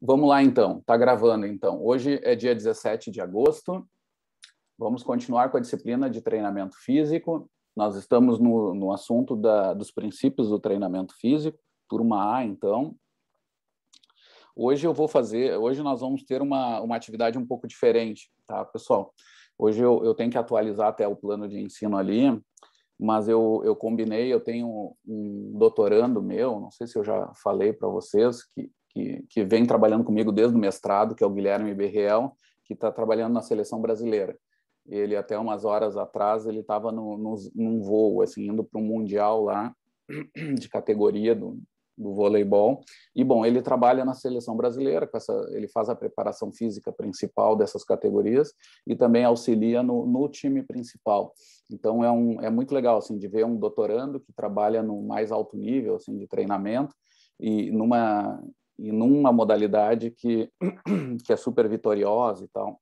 Vamos lá então, está gravando então. Hoje é dia 17 de agosto. Vamos continuar com a disciplina de treinamento físico. Nós estamos no, no assunto da, dos princípios do treinamento físico, turma A, então. Hoje eu vou fazer, hoje nós vamos ter uma, uma atividade um pouco diferente, tá, pessoal? Hoje eu, eu tenho que atualizar até o plano de ensino ali, mas eu, eu combinei, eu tenho um doutorando meu, não sei se eu já falei para vocês, que que, que vem trabalhando comigo desde o mestrado, que é o Guilherme Berriel, que está trabalhando na seleção brasileira. Ele, até umas horas atrás, ele estava num voo, assim, indo para um Mundial lá, de categoria do, do voleibol. E bom, ele trabalha na seleção brasileira, com essa, ele faz a preparação física principal dessas categorias e também auxilia no, no time principal. Então é, um, é muito legal assim de ver um doutorando que trabalha no mais alto nível assim de treinamento e numa e numa modalidade que, que é super vitoriosa e tal.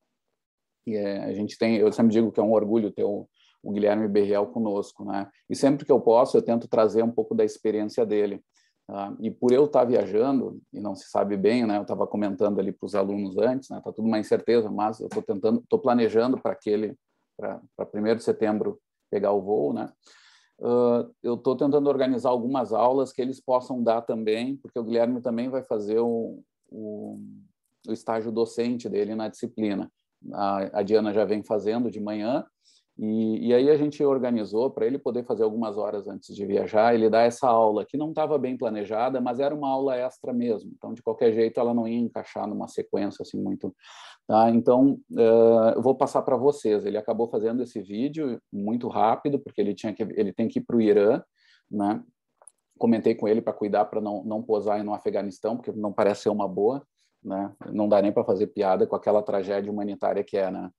E é, a gente tem, eu sempre digo que é um orgulho ter o, o Guilherme Berriel conosco, né? E sempre que eu posso, eu tento trazer um pouco da experiência dele. Tá? E por eu estar tá viajando, e não se sabe bem, né? Eu estava comentando ali para os alunos antes, né? Tá tudo uma incerteza, mas eu estou tentando, estou planejando para aquele, para 1 de setembro pegar o voo, né? Uh, eu estou tentando organizar algumas aulas que eles possam dar também, porque o Guilherme também vai fazer o, o, o estágio docente dele na disciplina. A, a, Diana já vem fazendo de manhã e, e aí a gente organizou para ele poder fazer algumas horas antes de viajar, ele dar essa aula, que não estava bem planejada, mas era uma aula extra mesmo. Então, de qualquer jeito, ela não ia encaixar numa sequência assim muito. Tá? Então, uh, eu vou passar para vocês. Ele acabou fazendo esse vídeo muito rápido, porque ele, tinha que, ele tem que ir para o Irã, né? Comentei com ele para cuidar para não, não posar no Afeganistão, porque não parece ser uma boa. Né? Não dá nem para fazer piada com aquela tragédia humanitária que é, né?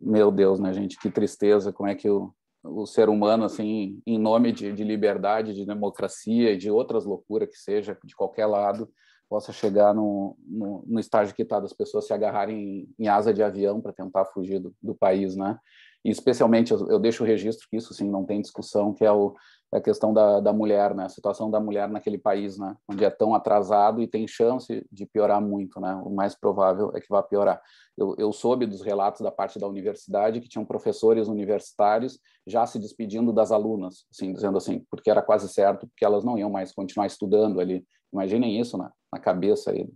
meu Deus, né, gente? Que tristeza, como é que o, o ser humano, assim, em nome de, de liberdade, de democracia e de outras loucuras que seja, de qualquer lado, possa chegar no, no, no estágio que está das pessoas se agarrarem em, em asa de avião para tentar fugir do, do país, né? e especialmente eu, eu deixo o registro que isso sim não tem discussão, que é o, é a questão da, da mulher, né? A situação da mulher naquele país, né? Onde é tão atrasado e tem chance de piorar muito, né? O mais provável é que vá piorar. Eu, eu soube dos relatos da parte da universidade que tinham professores universitários já se despedindo das alunas, assim, dizendo assim, porque era quase certo, porque elas não iam mais continuar estudando ali. Imaginem isso na, né? na cabeça aí.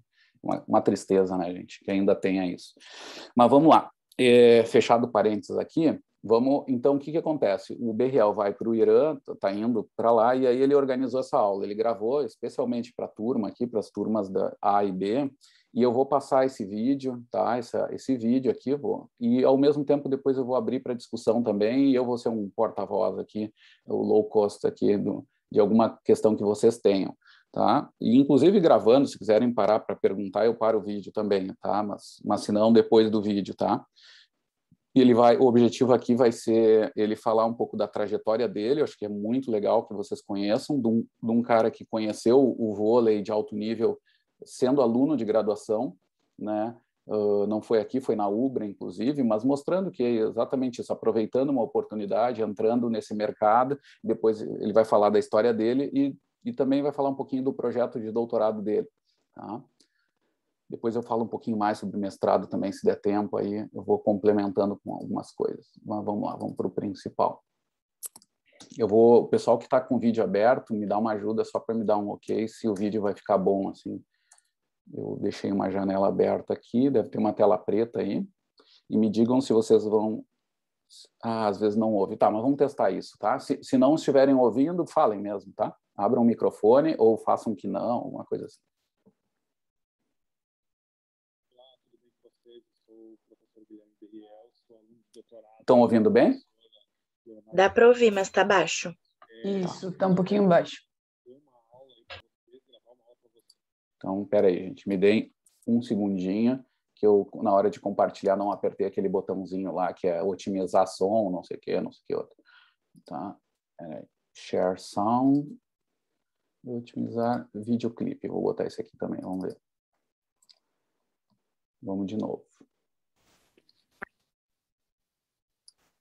Uma, uma tristeza, né, gente, que ainda tenha isso. Mas vamos lá. É, fechado parênteses aqui, vamos então o que, que acontece? O Berriel vai para o Irã, está tá indo para lá e aí ele organizou essa aula. Ele gravou especialmente para a turma aqui, para as turmas da A e B. E eu vou passar esse vídeo, tá? esse vídeo aqui, vou. E ao mesmo tempo depois eu vou abrir para discussão também. E eu vou ser um porta-voz aqui, o low cost aqui do, de alguma questão que vocês tenham tá? E inclusive gravando, se quiserem parar para perguntar, eu paro o vídeo também, tá? Mas, mas se não, depois do vídeo, tá? ele vai, o objetivo aqui vai ser ele falar um pouco da trajetória dele, eu acho que é muito legal que vocês conheçam, de um, de um cara que conheceu o vôlei de alto nível sendo aluno de graduação, né? Uh, não foi aqui, foi na Ubra, inclusive, mas mostrando que é exatamente isso, aproveitando uma oportunidade, entrando nesse mercado, depois ele vai falar da história dele e e também vai falar um pouquinho do projeto de doutorado dele. Tá? Depois eu falo um pouquinho mais sobre mestrado também, se der tempo, aí eu vou complementando com algumas coisas. Mas vamos lá, vamos para o principal. Eu vou, o pessoal que está com o vídeo aberto, me dá uma ajuda só para me dar um ok se o vídeo vai ficar bom assim. Eu deixei uma janela aberta aqui, deve ter uma tela preta aí. E me digam se vocês vão ah, às vezes não ouve. Tá, mas vamos testar isso, tá? Se, se não estiverem ouvindo, falem mesmo, tá? abram o microfone ou façam que não, uma coisa assim. Olá, tudo bem com vocês? Sou o professor Berriel, sou aluno de doutorado. Estão ouvindo bem? Dá para ouvir, mas está baixo. Isso, está um pouquinho baixo. Então, peraí, gente, me deem um segundinho que eu, na hora de compartilhar, não apertei aquele botãozinho lá que é otimizar som, não sei o quê, não sei o que outro. Tá? É, share sound. Vou otimizar videoclipe. Vou botar esse aqui também, vamos ver. Vamos de novo.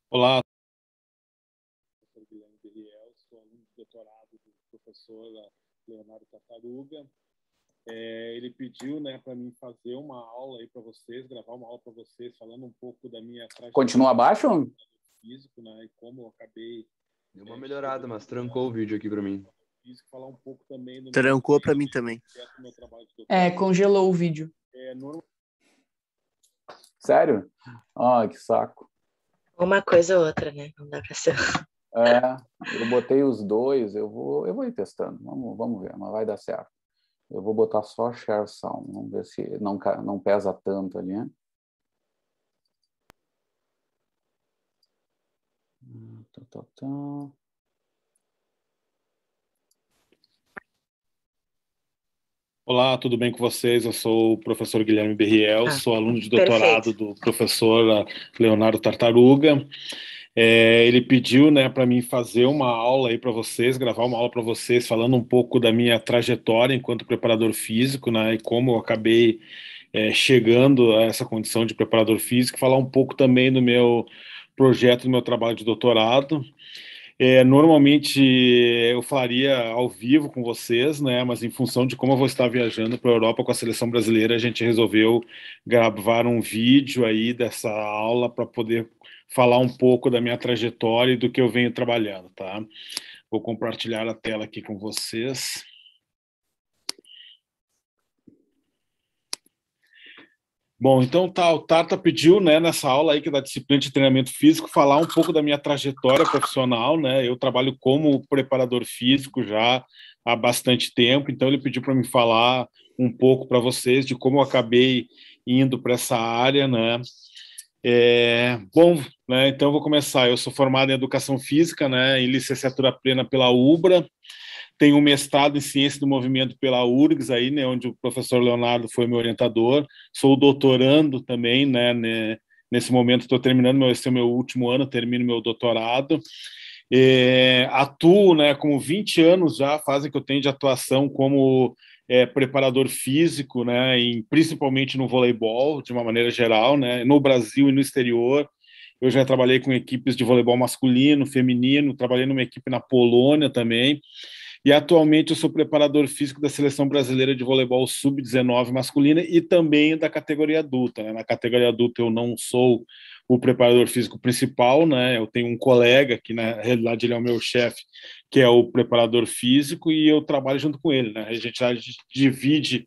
Olá. Eu sou Guilherme Beliel, sou aluno de doutorado do professor Leonardo Tartaruga. É, ele pediu né, para mim fazer uma aula aí para vocês, gravar uma aula para vocês, falando um pouco da minha trajetória. Continua abaixo? Físico, né, e como eu acabei. Deu uma é, melhorada, mas trancou o vídeo aqui para mim física, falar um pouco também. Do Trancou para mim também. É, congelou o vídeo. É, normal... Sério? Ah, que saco. Uma coisa ou outra, né? Não dá para ser. É, eu botei os dois, eu vou, eu vou ir testando, vamos, vamos ver, mas vai dar certo. Eu vou botar só share sound, vamos ver se não, não pesa tanto ali, né? Hum, tá, tá, tá. Olá, tudo bem com vocês? Eu sou o professor Guilherme Berriel, ah, sou aluno de doutorado perfeito. do professor ah, Leonardo Tartaruga. É, ele pediu né, para mim fazer uma aula aí para vocês, gravar uma aula para vocês, falando um pouco da minha trajetória enquanto preparador físico, né, e como eu acabei é, chegando a essa condição de preparador físico, falar um pouco também do meu projeto, do meu trabalho de doutorado. É, normalmente eu faria ao vivo com vocês, né? Mas em função de como eu vou estar viajando para a Europa com a seleção brasileira, a gente resolveu gravar um vídeo aí dessa aula para poder falar um pouco da minha trajetória e do que eu venho trabalhando, tá? Vou compartilhar a tela aqui com vocês. Bom, então tá, o Tata pediu, né, nessa aula aí que é da disciplina de treinamento físico, falar um pouco da minha trajetória profissional, né? Eu trabalho como preparador físico já há bastante tempo, então ele pediu para me falar um pouco para vocês de como eu acabei indo para essa área, né? É, bom, né, então vou começar. Eu sou formado em Educação Física, né, em licenciatura plena pela UBRA. Tenho um mestrado em ciência do movimento pela URGS, aí, né, onde o professor Leonardo foi meu orientador. Sou doutorando também, né, né nesse momento estou terminando meu, esse é o meu último ano, termino meu doutorado. É, atuo, né, como 20 anos já fase que eu tenho de atuação como é, preparador físico, né, em, principalmente no voleibol, de uma maneira geral, né, no Brasil e no exterior. Eu já trabalhei com equipes de voleibol masculino, feminino, trabalhei numa equipe na Polônia também. E atualmente eu sou preparador físico da seleção brasileira de voleibol sub-19 masculina e também da categoria adulta. Né? Na categoria adulta eu não sou o preparador físico principal, né? Eu tenho um colega que na realidade ele é o meu chefe, que é o preparador físico e eu trabalho junto com ele, né? A gente, a gente divide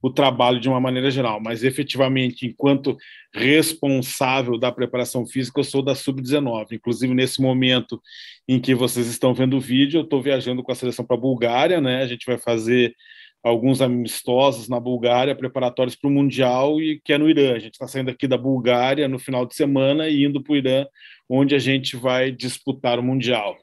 o trabalho de uma maneira geral, mas efetivamente, enquanto responsável da preparação física, eu sou da sub-19. Inclusive, nesse momento em que vocês estão vendo o vídeo, eu estou viajando com a seleção para a Bulgária, né? A gente vai fazer alguns amistosos na Bulgária, preparatórios para o Mundial e que é no Irã. A gente está saindo aqui da Bulgária no final de semana e indo para o Irã, onde a gente vai disputar o Mundial.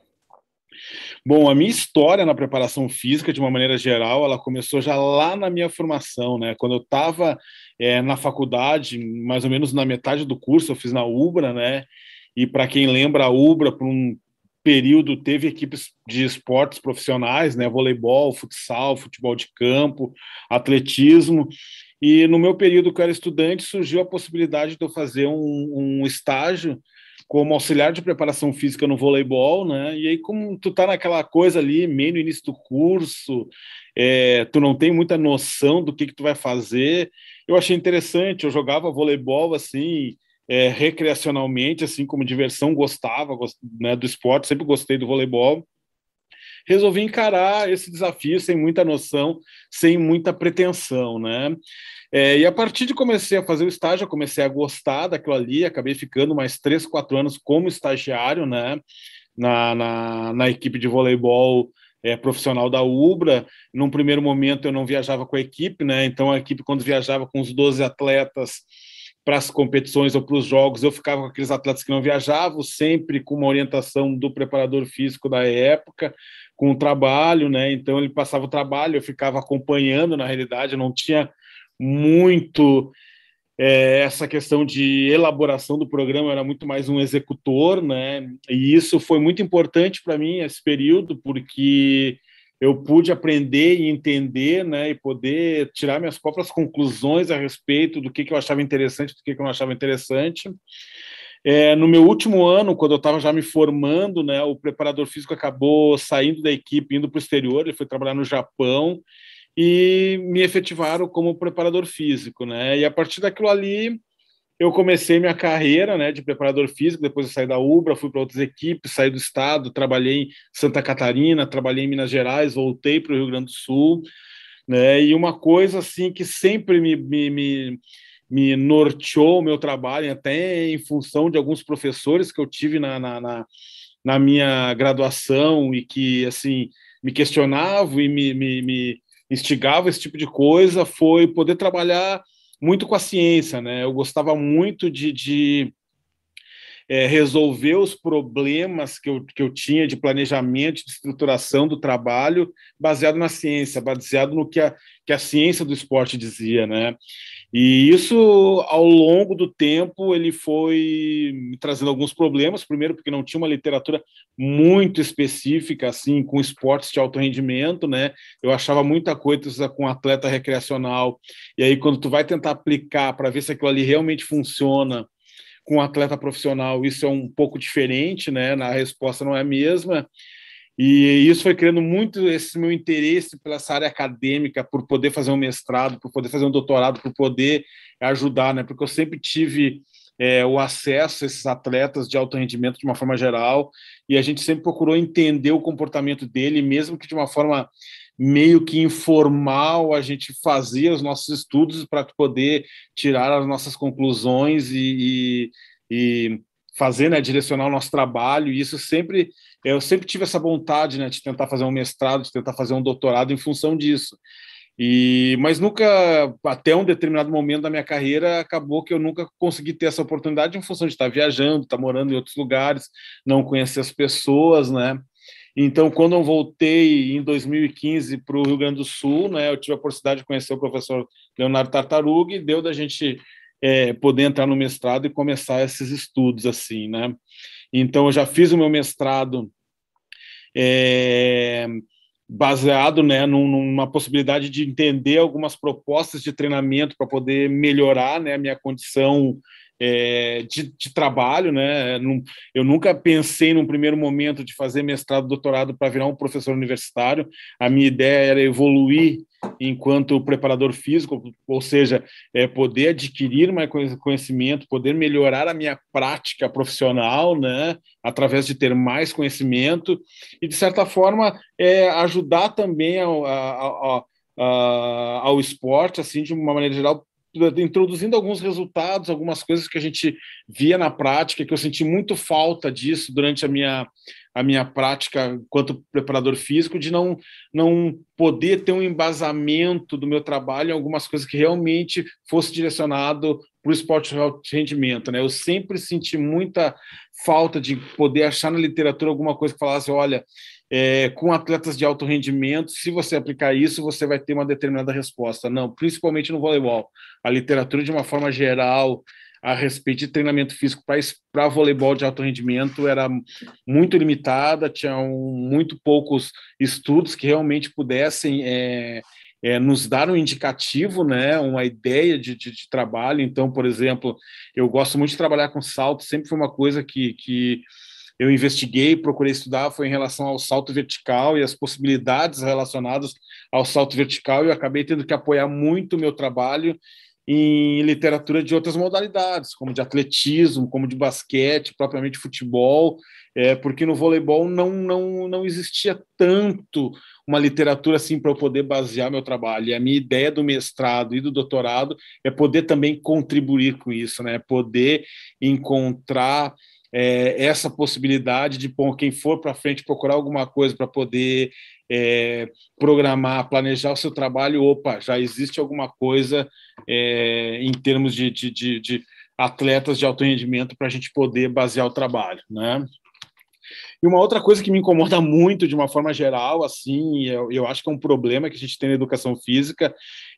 Bom, a minha história na preparação física, de uma maneira geral, ela começou já lá na minha formação, né? Quando eu estava é, na faculdade, mais ou menos na metade do curso, eu fiz na Ubra, né? E para quem lembra, a Ubra, por um período, teve equipes de esportes profissionais, né? Voleibol, futsal, futebol de campo, atletismo. E no meu período que eu era estudante, surgiu a possibilidade de eu fazer um, um estágio como auxiliar de preparação física no voleibol, né? E aí, como tu tá naquela coisa ali, meio no início do curso, é, tu não tem muita noção do que, que tu vai fazer. Eu achei interessante, eu jogava voleibol assim, é, recreacionalmente, assim, como diversão, gostava né, do esporte, sempre gostei do voleibol resolvi encarar esse desafio sem muita noção, sem muita pretensão, né? É, e a partir de comecei a fazer o estágio, eu comecei a gostar daquilo ali, acabei ficando mais três, quatro anos como estagiário, né? Na, na, na equipe de voleibol é, profissional da Ubra. Num primeiro momento eu não viajava com a equipe, né? Então a equipe, quando viajava com os 12 atletas para as competições ou para os jogos, eu ficava com aqueles atletas que não viajavam, sempre com uma orientação do preparador físico da época, com o trabalho, né? Então ele passava o trabalho, eu ficava acompanhando, na realidade, não tinha muito é, essa questão de elaboração do programa, era muito mais um executor, né? E isso foi muito importante para mim esse período, porque eu pude aprender e entender, né, e poder tirar minhas próprias conclusões a respeito do que, que eu achava interessante, do que, que eu não achava interessante. É, no meu último ano, quando eu estava já me formando, né, o preparador físico acabou saindo da equipe, indo para o exterior, ele foi trabalhar no Japão e me efetivaram como preparador físico, né? E a partir daquilo ali, eu comecei minha carreira, né, de preparador físico. Depois eu saí da Ubra, fui para outras equipes, saí do estado, trabalhei em Santa Catarina, trabalhei em Minas Gerais, voltei para o Rio Grande do Sul, né? E uma coisa assim que sempre me, me, me me norteou o meu trabalho, até em função de alguns professores que eu tive na, na, na, na minha graduação e que, assim, me questionavam e me, me, me instigavam esse tipo de coisa, foi poder trabalhar muito com a ciência, né? Eu gostava muito de, de é, resolver os problemas que eu, que eu tinha de planejamento, de estruturação do trabalho, baseado na ciência, baseado no que a, que a ciência do esporte dizia, né? E isso, ao longo do tempo, ele foi trazendo alguns problemas. Primeiro, porque não tinha uma literatura muito específica, assim, com esportes de alto rendimento, né? Eu achava muita coisa com atleta recreacional. E aí, quando tu vai tentar aplicar para ver se aquilo ali realmente funciona com um atleta profissional, isso é um pouco diferente, né? A resposta não é a mesma. E isso foi criando muito esse meu interesse pela essa área acadêmica, por poder fazer um mestrado, por poder fazer um doutorado, por poder ajudar, né? Porque eu sempre tive é, o acesso a esses atletas de alto rendimento de uma forma geral, e a gente sempre procurou entender o comportamento dele, mesmo que de uma forma meio que informal, a gente fazia os nossos estudos para poder tirar as nossas conclusões e, e, e fazer, né, direcionar o nosso trabalho, e isso sempre, eu sempre tive essa vontade, né, de tentar fazer um mestrado, de tentar fazer um doutorado em função disso. E, mas nunca, até um determinado momento da minha carreira, acabou que eu nunca consegui ter essa oportunidade em função de estar viajando, estar morando em outros lugares, não conhecer as pessoas, né? Então, quando eu voltei em 2015 para o Rio Grande do Sul, né, eu tive a oportunidade de conhecer o professor Leonardo Tartarugue, e deu da gente é, poder entrar no mestrado e começar esses estudos assim, né? Então eu já fiz o meu mestrado é, baseado, né, numa possibilidade de entender algumas propostas de treinamento para poder melhorar, né, a minha condição é, de, de, trabalho, né? Eu nunca pensei num primeiro momento de fazer mestrado, doutorado para virar um professor universitário. A minha ideia era evoluir enquanto preparador físico, ou seja, é, poder adquirir mais conhecimento, poder melhorar a minha prática profissional, né? Através de ter mais conhecimento e de certa forma é, ajudar também ao, ao, ao esporte, assim, de uma maneira geral, introduzindo alguns resultados, algumas coisas que a gente via na prática, que eu senti muito falta disso durante a minha, a minha prática enquanto preparador físico, de não, não poder ter um embasamento do meu trabalho em algumas coisas que realmente fosse direcionado para o esporte de rendimento. Né? Eu sempre senti muita falta de poder achar na literatura alguma coisa que falasse, olha, é, com atletas de alto rendimento, se você aplicar isso, você vai ter uma determinada resposta. Não, principalmente no voleibol. A literatura, de uma forma geral, a respeito de treinamento físico para voleibol de alto rendimento era muito limitada, tinham muito poucos estudos que realmente pudessem é, é, nos dar um indicativo, né, uma ideia de, de, de, trabalho. Então, por exemplo, eu gosto muito de trabalhar com salto, sempre foi uma coisa que, que eu investiguei, procurei estudar, foi em relação ao salto vertical e as possibilidades relacionadas ao salto vertical, e eu acabei tendo que apoiar muito o meu trabalho em literatura de outras modalidades, como de atletismo, como de basquete, propriamente futebol, é, porque no voleibol não, não, não existia tanto uma literatura assim para eu poder basear meu trabalho. E a minha ideia do mestrado e do doutorado é poder também contribuir com isso, né? poder encontrar é, essa possibilidade de bom, quem for para frente procurar alguma coisa para poder é, programar, planejar o seu trabalho, opa, já existe alguma coisa é, em termos de, de, de, de atletas de alto rendimento para a gente poder basear o trabalho, né? E uma outra coisa que me incomoda muito, de uma forma geral, assim, eu, eu acho que é um problema que a gente tem na educação física,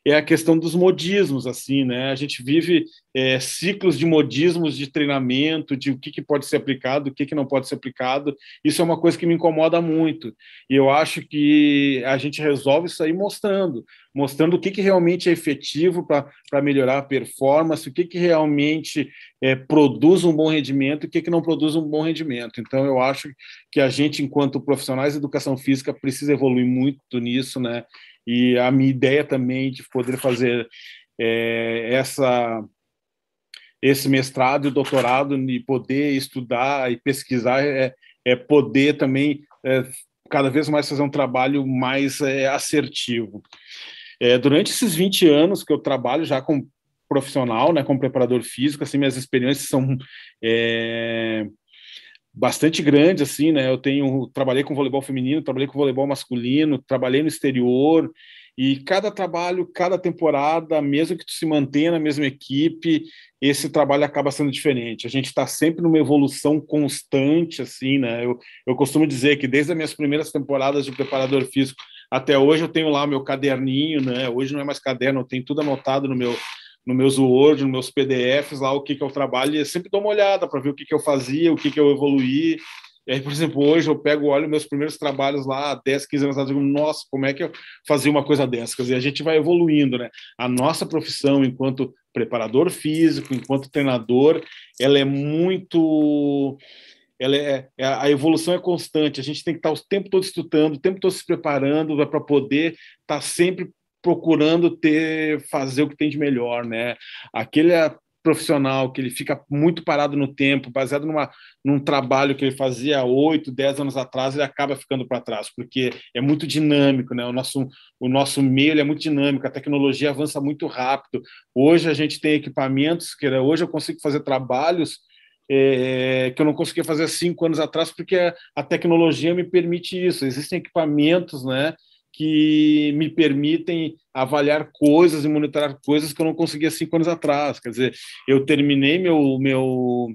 é a questão dos modismos, assim, né? A gente vive é, ciclos de modismos de treinamento, de o que, que pode ser aplicado, o que, que não pode ser aplicado. Isso é uma coisa que me incomoda muito. E eu acho que a gente resolve isso aí mostrando, mostrando o que, que realmente é efetivo para melhorar a performance, o que, que realmente é, produz um bom rendimento e o que, que não produz um bom rendimento. Então, eu acho que a gente, enquanto profissionais de educação física, precisa evoluir muito nisso, né? E a minha ideia também de poder fazer é, essa esse mestrado e doutorado e poder estudar e pesquisar é, é poder também é, cada vez mais fazer um trabalho mais é, assertivo. É, durante esses 20 anos que eu trabalho já como profissional, né, como preparador físico, assim, minhas experiências são é, bastante grande, assim, né? Eu tenho, trabalhei com voleibol feminino, trabalhei com voleibol masculino, trabalhei no exterior, e cada trabalho, cada temporada, mesmo que tu se mantenha na mesma equipe, esse trabalho acaba sendo diferente. A gente está sempre numa evolução constante, assim, né? Eu, eu costumo dizer que desde as minhas primeiras temporadas de preparador físico até hoje eu tenho lá meu caderninho, né? Hoje não é mais caderno, eu tenho tudo anotado no meu, no meus Word, nos meus PDFs lá o que que eu trabalho e eu sempre dou uma olhada para ver o que que eu fazia, o que que eu evoluí. E aí, por exemplo, hoje eu pego, olho meus primeiros trabalhos lá 10, 15 anos atrás, digo, nossa, como é que eu fazia uma coisa dessas? e a gente vai evoluindo, né? A nossa profissão enquanto preparador físico, enquanto treinador, ela é muito ela é, é, a evolução é constante, a gente tem que estar o tempo todo estudando, o tempo todo se preparando para poder estar sempre procurando ter fazer o que tem de melhor, né? Aquele é profissional que ele fica muito parado no tempo, baseado numa, num trabalho que ele fazia oito, dez anos atrás, ele acaba ficando para trás, porque é muito dinâmico, né? O nosso, o nosso meio é muito dinâmico, a tecnologia avança muito rápido. Hoje a gente tem equipamentos, que hoje eu consigo fazer trabalhos é, que eu não conseguia fazer cinco anos atrás, porque a, a tecnologia me permite isso. Existem equipamentos, né? que me permitem avaliar coisas e monitorar coisas que eu não conseguia cinco anos atrás. Quer dizer, eu terminei meu, meu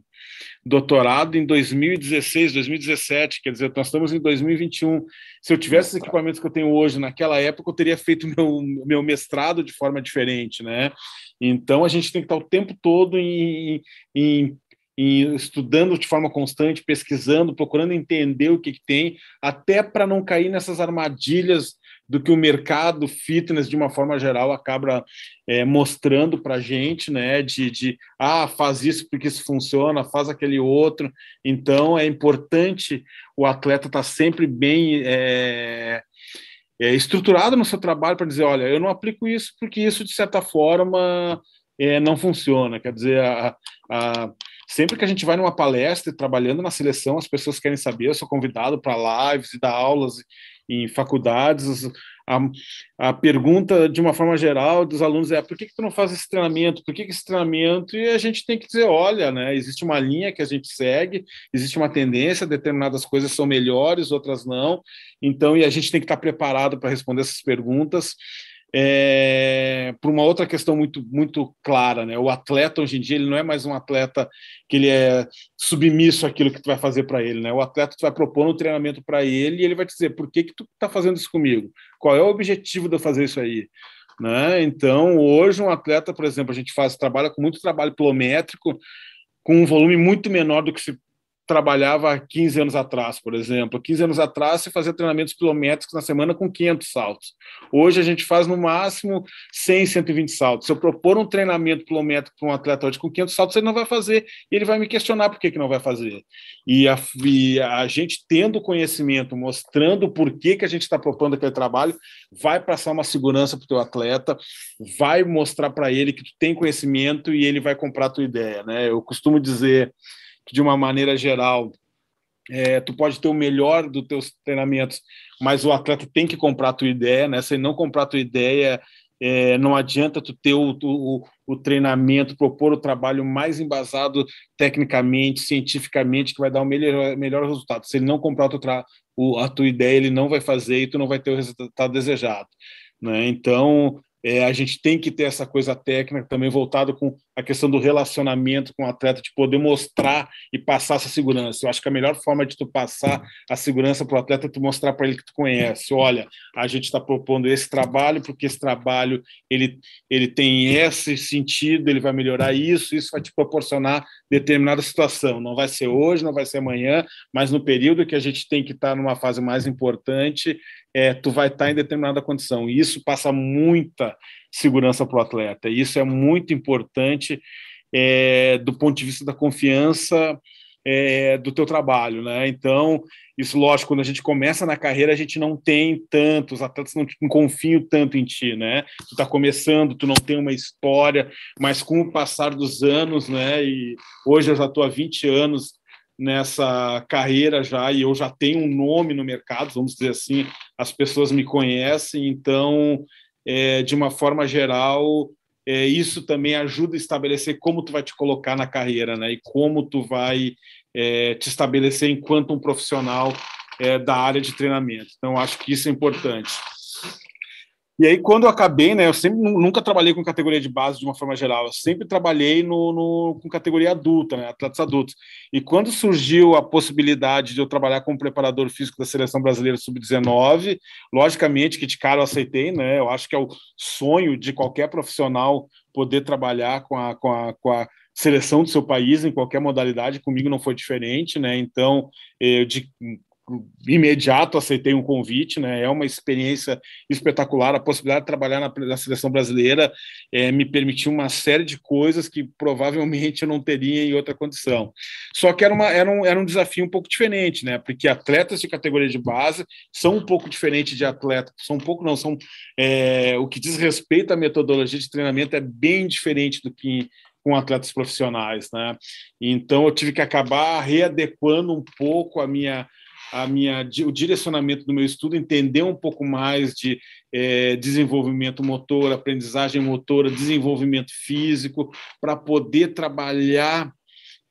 doutorado em 2016, 2017, quer dizer, nós estamos em 2021. Se eu tivesse os equipamentos que eu tenho hoje naquela época, eu teria feito meu, meu mestrado de forma diferente, né? Então, a gente tem que estar o tempo todo em, em estudando de forma constante, pesquisando, procurando entender o que, que tem, até para não cair nessas armadilhas do que o mercado fitness, de uma forma geral, acaba é, mostrando para a gente, né? De, de, ah, faz isso porque isso funciona, faz aquele outro. Então, é importante o atleta estar tá sempre bem. É, é, estruturado no seu trabalho para dizer, olha, eu não aplico isso porque isso de certa forma é, não funciona. Quer dizer, a, a, sempre que a gente vai numa palestra trabalhando na seleção, as pessoas querem saber, eu sou convidado para lives e dar aulas em faculdades, a, a, pergunta de uma forma geral dos alunos é por que, que tu não faz esse treinamento, por que, que esse treinamento? E a gente tem que dizer, olha, né, existe uma linha que a gente segue, existe uma tendência, determinadas coisas são melhores, outras não, então e a gente tem que estar preparado para responder essas perguntas é, para uma outra questão muito, muito clara. Né? O atleta, hoje em dia, ele não é mais um atleta que ele é submisso àquilo que tu vai fazer para ele. Né? O atleta, tu vai propor um treinamento para ele e ele vai te dizer por que, que tu está fazendo isso comigo? Qual é o objetivo de eu fazer isso aí? Né? Então, hoje, um atleta, por exemplo, a gente faz trabalha com muito trabalho pilométrico, com um volume muito menor do que se trabalhava 15 anos atrás, por exemplo. 15 anos atrás, você fazia treinamentos quilométricos na semana com 500 saltos. Hoje, a gente faz no máximo 100, 120 saltos. Se eu propor um treinamento quilométrico para um atleta hoje com 500 saltos, ele não vai fazer e ele vai me questionar por que, que não vai fazer. E a, e a gente tendo conhecimento, mostrando por que, que a gente está propondo aquele trabalho, vai passar uma segurança para o teu atleta, vai mostrar para ele que tu tem conhecimento e ele vai comprar a tua ideia. Né? Eu costumo dizer que de uma maneira geral é, tu pode ter o melhor dos teus treinamentos, mas o atleta tem que comprar a tua ideia, né? Se não comprar a tua ideia, é, não adianta tu ter o, o, o, treinamento, propor o trabalho mais embasado tecnicamente, cientificamente, que vai dar o melhor, melhor resultado. Se ele não comprar a tua, a tua ideia, ele não vai fazer e tu não vai ter o resultado desejado. Né? Então, é, a gente tem que ter essa coisa técnica também voltada com a questão do relacionamento com o atleta, de poder mostrar e passar essa segurança. Eu acho que a melhor forma de tu passar a segurança para o atleta é tu mostrar para ele que tu conhece. Olha, a gente está propondo esse trabalho porque esse trabalho ele, ele tem esse sentido, ele vai melhorar isso, isso vai te proporcionar determinada situação. Não vai ser hoje, não vai ser amanhã, mas no período que a gente tem que estar tá numa fase mais importante, é, tu vai estar tá em determinada condição. E isso passa muita segurança para o atleta. E isso é muito importante é, do ponto de vista da confiança é, do teu trabalho, né? Então, isso, lógico, quando a gente começa na carreira, a gente não tem tanto, os atletas não, não confiam tanto em ti, né? Tu tá começando, tu não tem uma história, mas com o passar dos anos, né? E hoje eu já tô há 20 anos nessa carreira já, e eu já tenho um nome no mercado, vamos dizer assim, as pessoas me conhecem, então é, de uma forma geral, é, isso também ajuda a estabelecer como tu vai te colocar na carreira, né? E como tu vai é, te estabelecer enquanto um profissional é, da área de treinamento. Então, acho que isso é importante. E aí, quando eu acabei, né, eu sempre nunca trabalhei com categoria de base de uma forma geral, eu sempre trabalhei no, no, com categoria adulta, né, atletas adultos. E quando surgiu a possibilidade de eu trabalhar como preparador físico da seleção brasileira sub-19, logicamente que de cara eu aceitei, né, eu acho que é o sonho de qualquer profissional poder trabalhar com a, com a, com a seleção do seu país em qualquer modalidade, comigo não foi diferente, né? Então, eu eh, de, imediato aceitei um convite, né? É uma experiência espetacular, a possibilidade de trabalhar na, na seleção brasileira é, me permitiu uma série de coisas que provavelmente eu não teria em outra condição. Só que era, uma, era, um, era um desafio um pouco diferente, né? Porque atletas de categoria de base são um pouco diferentes de atletas, são um pouco não, são é, o que diz respeito à metodologia de treinamento é bem diferente do que com atletas profissionais, né? Então eu tive que acabar readequando um pouco a minha a minha, o direcionamento do meu estudo, entender um pouco mais de é, desenvolvimento motor, aprendizagem motora, desenvolvimento físico, para poder trabalhar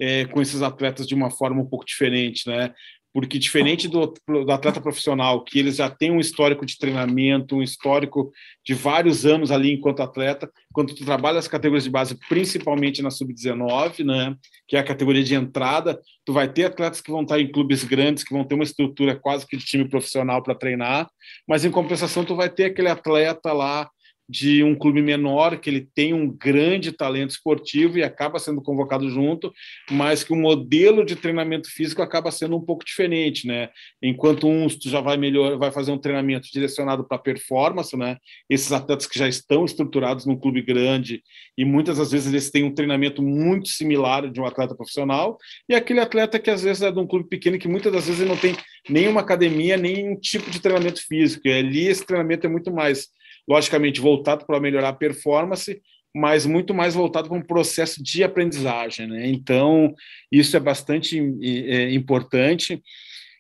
é, com esses atletas de uma forma um pouco diferente, né? porque diferente do, do, atleta profissional, que eles já têm um histórico de treinamento, um histórico de vários anos ali enquanto atleta, quando tu trabalha as categorias de base, principalmente na sub-19, né, que é a categoria de entrada, tu vai ter atletas que vão estar em clubes grandes, que vão ter uma estrutura quase que de time profissional para treinar, mas em compensação tu vai ter aquele atleta lá de um clube menor que ele tem um grande talento esportivo e acaba sendo convocado junto, mas que o modelo de treinamento físico acaba sendo um pouco diferente, né? Enquanto uns tu já vai melhor, vai fazer um treinamento direcionado para performance, né? Esses atletas que já estão estruturados num clube grande e muitas das vezes eles têm um treinamento muito similar de um atleta profissional e aquele atleta que às vezes é de um clube pequeno que muitas das vezes ele não tem nenhuma academia, nenhum tipo de treinamento físico. E ali esse treinamento é muito mais logicamente voltado para melhorar a performance, mas muito mais voltado para um processo de aprendizagem. Né? Então, isso é bastante é, importante.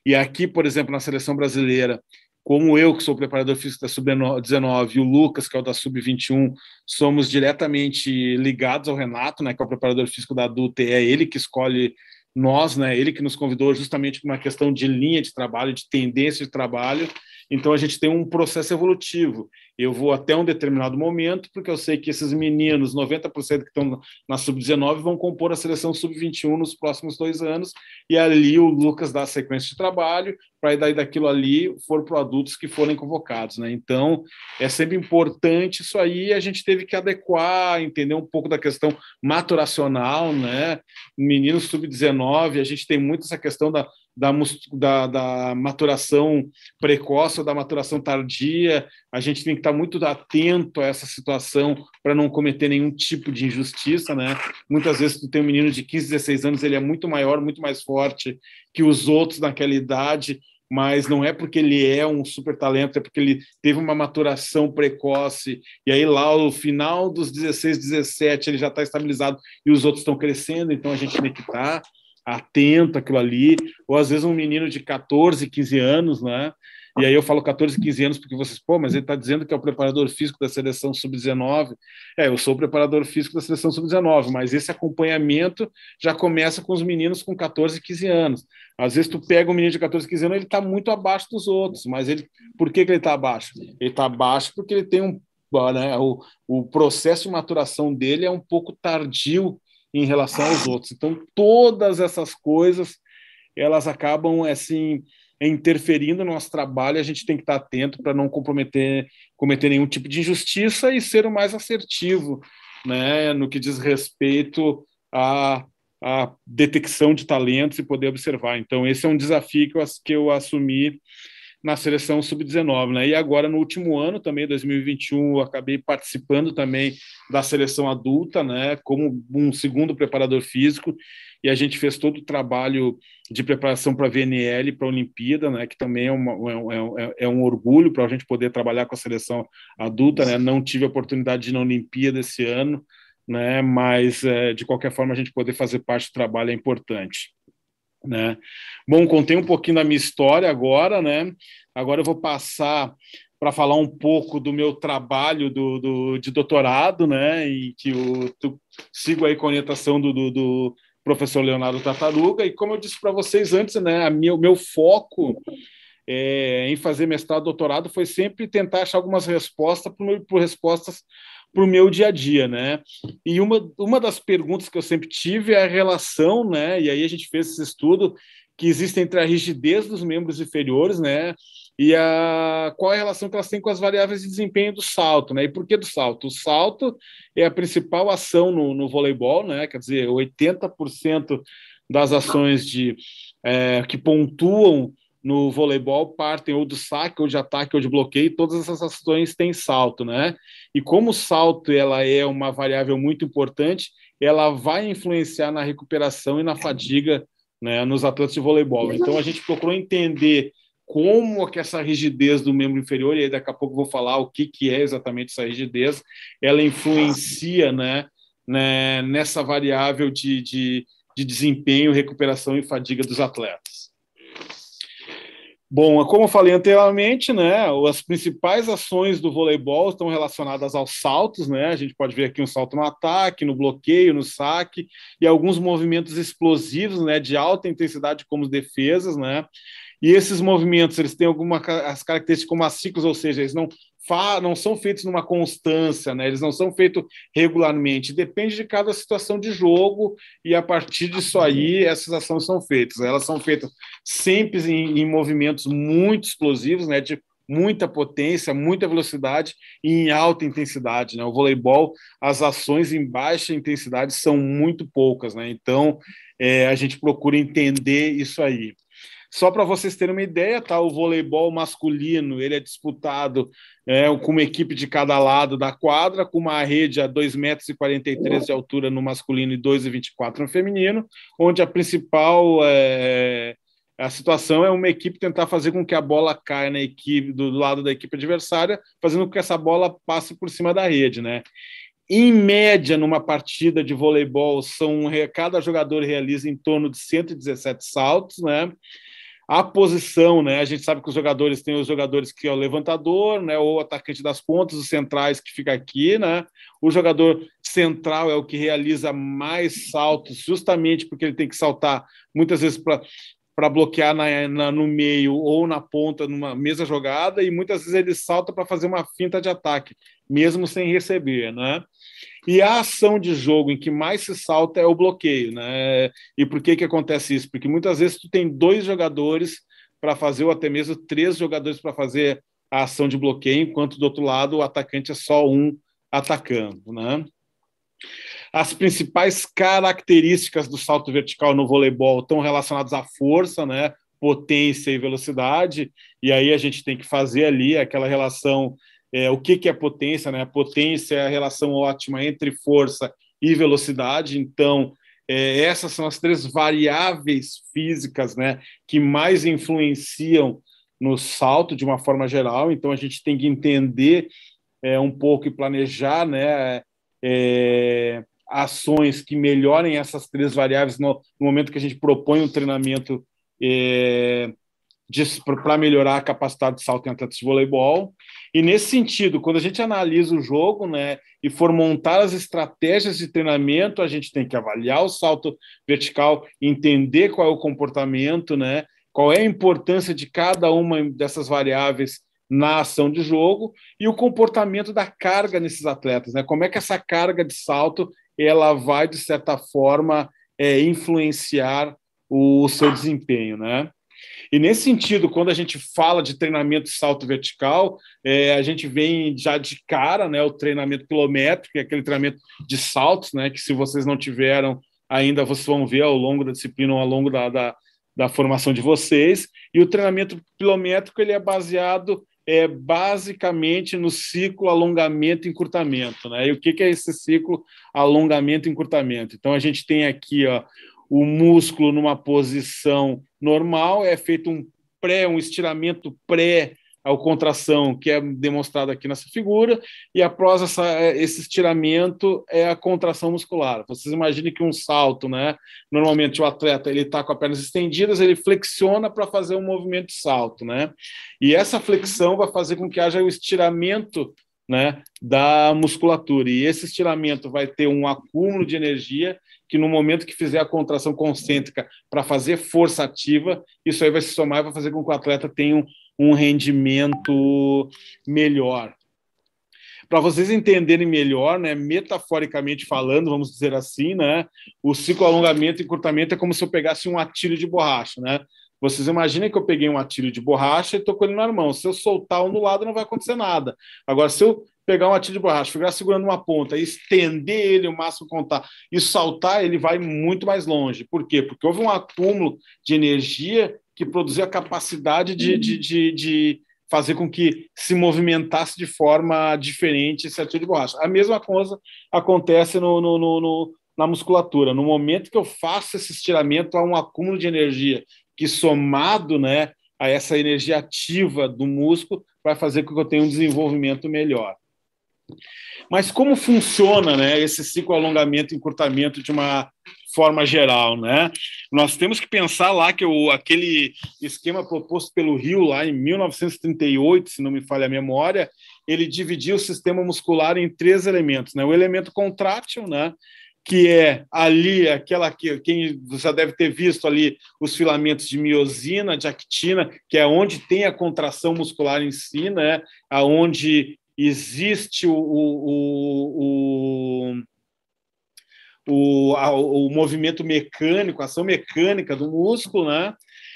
E aqui, por exemplo, na seleção brasileira, como eu, que sou preparador físico da Sub-19, e o Lucas, que é o da Sub-21, somos diretamente ligados ao Renato, né, que é o preparador físico da adulta, e é ele que escolhe nós, né, ele que nos convidou justamente por uma questão de linha de trabalho, de tendência de trabalho, então a gente tem um processo evolutivo. Eu vou até um determinado momento, porque eu sei que esses meninos, 90% que estão na sub-19, vão compor a seleção sub-21 nos próximos dois anos, e ali o Lucas dá a sequência de trabalho, para daí daquilo ali for para adultos que forem convocados. Né? Então, é sempre importante isso aí, a gente teve que adequar, entender um pouco da questão maturacional, né? Meninos sub-19, a gente tem muito essa questão da da, da, da maturação precoce ou da maturação tardia. A gente tem que estar muito atento a essa situação para não cometer nenhum tipo de injustiça, né? Muitas vezes tu tem um menino de 15, 16 anos, ele é muito maior, muito mais forte que os outros naquela idade, mas não é porque ele é um super talento, é porque ele teve uma maturação precoce, e aí lá no final dos 16, 17, ele já está estabilizado e os outros estão crescendo, então a gente tem que estar tá atento àquilo ali, ou às vezes um menino de 14, 15 anos, né? E aí eu falo 14, 15 anos porque vocês, pô, mas ele está dizendo que é o preparador físico da seleção sub-19. É, eu sou o preparador físico da seleção sub-19, mas esse acompanhamento já começa com os meninos com 14, 15 anos. Às vezes tu pega um menino de 14, 15 anos, ele está muito abaixo dos outros, mas ele, por que, que ele está abaixo? Ele está abaixo porque ele tem um, né, o, o processo de maturação dele é um pouco tardio em relação aos outros. Então, todas essas coisas, elas acabam, assim, interferindo no nosso trabalho, a gente tem que estar atento para não comprometer, cometer nenhum tipo de injustiça e ser o mais assertivo, né, no que diz respeito à, à detecção de talentos e poder observar. Então, esse é um desafio que eu, que eu assumi na seleção sub-19, né? E agora no último ano também, 2021, eu acabei participando também da seleção adulta, né? Como um segundo preparador físico e a gente fez todo o trabalho de preparação para a VNL, para a Olimpíada, né? Que também é, uma, é é, é, é um orgulho para a gente poder trabalhar com a seleção adulta, né? Não tive a oportunidade de na Olimpíada esse ano, né? Mas é, de qualquer forma a gente poder fazer parte do trabalho é importante. Né? Bom, contei um pouquinho da minha história agora, né? Agora eu vou passar para falar um pouco do meu trabalho do, do, de doutorado, né? E que eu, sigo sigo a orientação do, do, do, professor Leonardo Tartaruga. E como eu disse para vocês antes, né? A minha, o meu foco é, em fazer mestrado, doutorado, foi sempre tentar achar algumas respostas, para por respostas para o meu dia a dia, né? E uma, uma das perguntas que eu sempre tive é a relação, né? E aí a gente fez esse estudo que existe entre a rigidez dos membros inferiores, né? E a qual é a relação que elas têm com as variáveis de desempenho do salto, né? E por que do salto? O salto é a principal ação no, no voleibol, né? Quer dizer, 80% das ações de é, que pontuam no voleibol partem ou do saque, ou de ataque, ou de bloqueio, todas essas ações têm salto, né? E como o salto ela é uma variável muito importante, ela vai influenciar na recuperação e na fadiga né, nos atletas de voleibol. Então a gente procurou entender como que essa rigidez do membro inferior, e aí daqui a pouco vou falar o que, que é exatamente essa rigidez, ela influencia né, né, nessa variável de, de, de desempenho, recuperação e fadiga dos atletas. Bom, como eu falei anteriormente, né, as principais ações do voleibol estão relacionadas aos saltos, né? A gente pode ver aqui um salto no ataque, no bloqueio, no saque e alguns movimentos explosivos, né, de alta intensidade como defesas, né? E esses movimentos, eles têm algumas as características como as ciclos, ou seja, eles não não são feitos numa constância, né? eles não são feitos regularmente. Depende de cada situação de jogo, e a partir disso aí, essas ações são feitas. Elas são feitas sempre em, em movimentos muito explosivos, né? de muita potência, muita velocidade e em alta intensidade. Né? O voleibol, as ações em baixa intensidade são muito poucas, né? então é, a gente procura entender isso aí. Só para vocês terem uma ideia, tá? O voleibol masculino ele é disputado é, com uma equipe de cada lado da quadra, com uma rede a 2,43 metros de altura no masculino e 2,24 no feminino, onde a principal é, a situação é uma equipe tentar fazer com que a bola caia na equipe do lado da equipe adversária, fazendo com que essa bola passe por cima da rede, né? Em média, numa partida de voleibol, são cada jogador realiza em torno de 117 saltos, né? A posição, né? A gente sabe que os jogadores têm os jogadores que é o levantador, né? Ou o atacante das pontas, os centrais que fica aqui, né? O jogador central é o que realiza mais saltos, justamente porque ele tem que saltar muitas vezes para para bloquear na, na, no meio ou na ponta numa mesma jogada e muitas vezes ele salta para fazer uma finta de ataque, mesmo sem receber, né? E a ação de jogo em que mais se salta é o bloqueio, né? E por que que acontece isso? Porque muitas vezes tu tem dois jogadores para fazer ou até mesmo três jogadores para fazer a ação de bloqueio, enquanto do outro lado o atacante é só um atacando, né? As principais características do salto vertical no voleibol estão relacionadas à força, né? potência e velocidade, e aí a gente tem que fazer ali aquela relação, é, o que, que é potência, né? A potência é a relação ótima entre força e velocidade, então é, essas são as três variáveis físicas né, que mais influenciam no salto de uma forma geral, então a gente tem que entender é, um pouco e planejar né, é, ações que melhorem essas três variáveis no, no momento que a gente propõe um treinamento é, para melhorar a capacidade de salto em atletas de voleibol. E nesse sentido, quando a gente analisa o jogo, né, e for montar as estratégias de treinamento, a gente tem que avaliar o salto vertical, entender qual é o comportamento, né, qual é a importância de cada uma dessas variáveis na ação de jogo e o comportamento da carga nesses atletas, né? Como é que essa carga de salto ela vai, de certa forma, é, influenciar o, seu desempenho, né? E nesse sentido, quando a gente fala de treinamento de salto vertical, é, a gente vem já de cara, né, o treinamento quilométrico, que é aquele treinamento de saltos, né, que se vocês não tiveram ainda, vocês vão ver ao longo da disciplina ou ao longo da, da, da formação de vocês. E o treinamento pilométrico ele é baseado é basicamente no ciclo alongamento encurtamento, né? E o que, que é esse ciclo alongamento encurtamento? Então a gente tem aqui ó, o músculo numa posição normal, é feito um pré, um estiramento pré a contração, que é demonstrado aqui nessa figura, e após essa, é, esse estiramento é a contração muscular. Vocês imaginem que um salto, né? Normalmente o atleta ele está com as pernas estendidas, ele flexiona para fazer um movimento de salto, né? E essa flexão vai fazer com que haja o estiramento né, da musculatura. E esse estiramento vai ter um acúmulo de energia que no momento que fizer a contração concêntrica para fazer força ativa, isso aí vai se somar e vai fazer com que o atleta tenha um, um rendimento melhor. Para vocês entenderem melhor, né, metaforicamente falando, vamos dizer assim, né, o ciclo alongamento e encurtamento é como se eu pegasse um atilho de borracha. Né? Vocês imaginem que eu peguei um atilho de borracha e estou com ele na mão. Se eu soltar um do lado, não vai acontecer nada. Agora, se eu pegar um atilho de borracha, ficar segurando uma ponta, estender ele o máximo contar e saltar, ele vai muito mais longe. Por quê? Porque houve um acúmulo de energia que produziu a capacidade de, de, uhum. de, de fazer com que se movimentasse de forma diferente esse artigo de borracha. A mesma coisa acontece no, no, no, na musculatura. No momento que eu faço esse estiramento, há um acúmulo de energia que, somado né, a essa energia ativa do músculo, vai fazer com que eu tenha um desenvolvimento melhor. Mas como funciona né, esse ciclo alongamento e encurtamento de uma forma geral? Né? Nós temos que pensar lá que o, aquele esquema proposto pelo Rio, lá em 1938, se não me falha a memória, ele dividiu o sistema muscular em três elementos. Né? O elemento contrátil, né? que é ali aquela que quem já deve ter visto ali os filamentos de miosina, de actina, que é onde tem a contração muscular em si, né? Aonde existe o, o, o, o, movimento mecânico, a ação mecânica do músculo, né?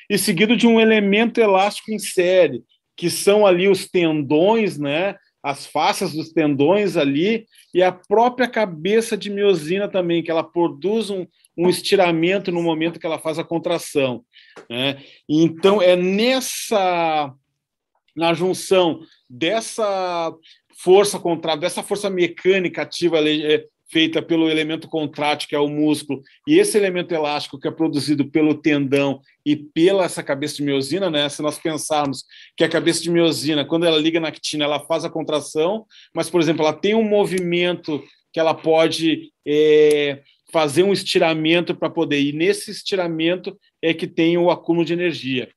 e seguido de um elemento elástico em série, que são ali os tendões, né? as faces dos tendões ali, e a própria cabeça de miosina também, que ela produz um, um estiramento no momento que ela faz a contração. Né? Então, é nessa na junção dessa força contrária, dessa força mecânica ativa é, feita pelo elemento contrátil, que é o músculo, e esse elemento elástico que é produzido pelo tendão e pela essa cabeça de miosina, né? Se nós pensarmos que a cabeça de miosina, quando ela liga na actina, ela faz a contração, mas, por exemplo, ela tem um movimento que ela pode é, fazer um estiramento para poder, e nesse estiramento é que tem o acúmulo de energia.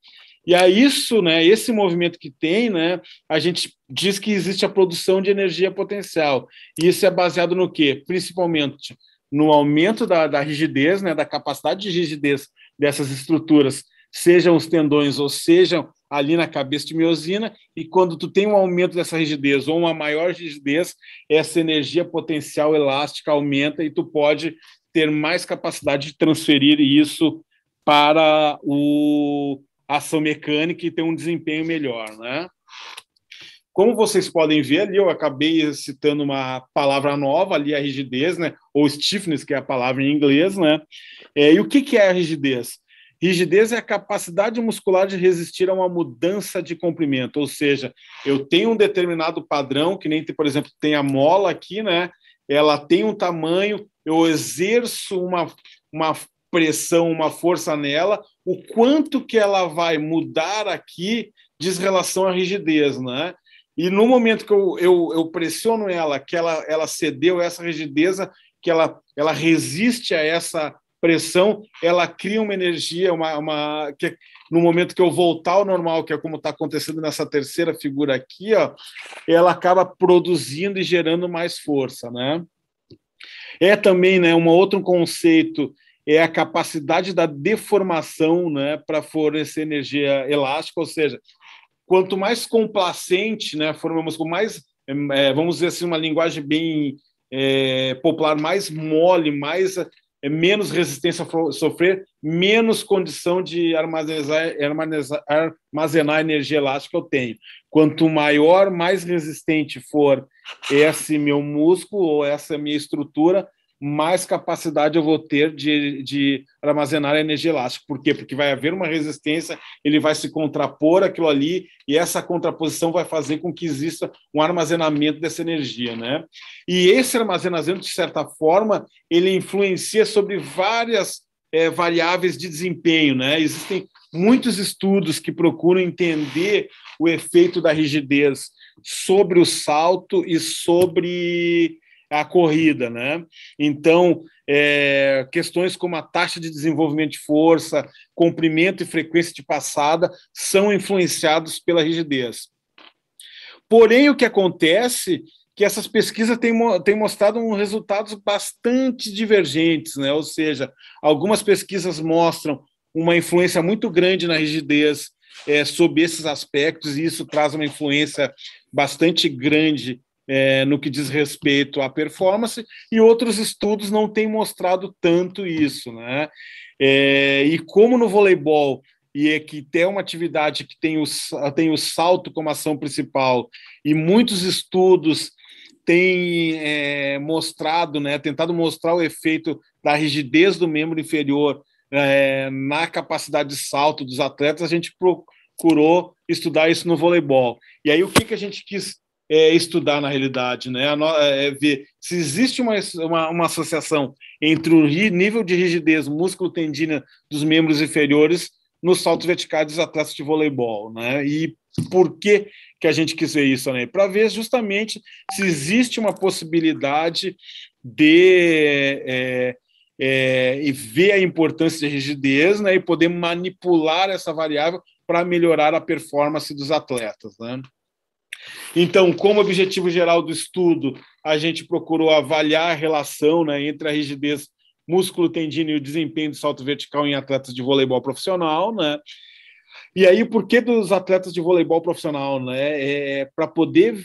E a é isso, né, esse movimento que tem, né, a gente diz que existe a produção de energia potencial. E isso é baseado no quê? Principalmente no aumento da, da rigidez, né, da capacidade de rigidez dessas estruturas, sejam os tendões ou sejam ali na cabeça de miosina, e quando tu tem um aumento dessa rigidez ou uma maior rigidez, essa energia potencial elástica aumenta e tu pode ter mais capacidade de transferir isso para o ação mecânica e ter um desempenho melhor, né? Como vocês podem ver ali, eu acabei citando uma palavra nova ali, a rigidez, né? Ou stiffness, que é a palavra em inglês, né? É, e o que, que é a rigidez? Rigidez é a capacidade muscular de resistir a uma mudança de comprimento, ou seja, eu tenho um determinado padrão, que nem, por exemplo, tem a mola aqui, né? Ela tem um tamanho, eu exerço uma, uma pressão, uma força nela, o quanto que ela vai mudar aqui diz relação à rigidez, né? E no momento que eu, eu, eu pressiono ela, que ela, ela cedeu essa rigideza, que ela, ela resiste a essa pressão, ela cria uma energia, uma, uma que no momento que eu voltar ao normal, que é como está acontecendo nessa terceira figura aqui, ó, ela acaba produzindo e gerando mais força, né? É também, né, um outro conceito é a capacidade da deformação né, para fornecer energia elástica, ou seja, quanto mais complacente né, formamos, músculo, mais, é, vamos dizer assim, uma linguagem bem é, popular, mais mole, mais é, menos resistência a sofrer, menos condição de armazenar, armazenar, armazenar energia elástica eu tenho. Quanto maior, mais resistente for esse meu músculo ou essa minha estrutura, mais capacidade eu vou ter de, de armazenar energia elástica. Por quê? Porque vai haver uma resistência, ele vai se contrapor aquilo ali, e essa contraposição vai fazer com que exista um armazenamento dessa energia. Né? E esse armazenamento, de certa forma, ele influencia sobre várias é, variáveis de desempenho. Né? Existem muitos estudos que procuram entender o efeito da rigidez sobre o salto e sobre a corrida, né? Então, é, questões como a taxa de desenvolvimento de força, comprimento e frequência de passada são influenciados pela rigidez. Porém, o que acontece é que essas pesquisas têm, têm mostrado um resultados bastante divergentes, né? Ou seja, algumas pesquisas mostram uma influência muito grande na rigidez é, sobre esses aspectos, e isso traz uma influência bastante grande é, no que diz respeito à performance, e outros estudos não têm mostrado tanto isso. Né? É, e como no voleibol, e é que é uma atividade que tem o, tem o salto como ação principal, e muitos estudos têm é, mostrado, né, tentado mostrar o efeito da rigidez do membro inferior é, na capacidade de salto dos atletas, a gente procurou estudar isso no voleibol. E aí o que, que a gente quis é, estudar na realidade, né? É, é ver se existe uma, uma, uma, associação entre o nível de rigidez músculo-tendina dos membros inferiores nos saltos verticais dos atletas de voleibol, né? E por que, que a gente quis ver isso, né? Para ver justamente se existe uma possibilidade de é, é, e ver a importância de rigidez, né? E poder manipular essa variável para melhorar a performance dos atletas, né? Então, como objetivo geral do estudo, a gente procurou avaliar a relação né, entre a rigidez músculo-tendina e o desempenho do salto vertical em atletas de voleibol profissional, né? E aí, por que dos atletas de voleibol profissional, né? É, é para poder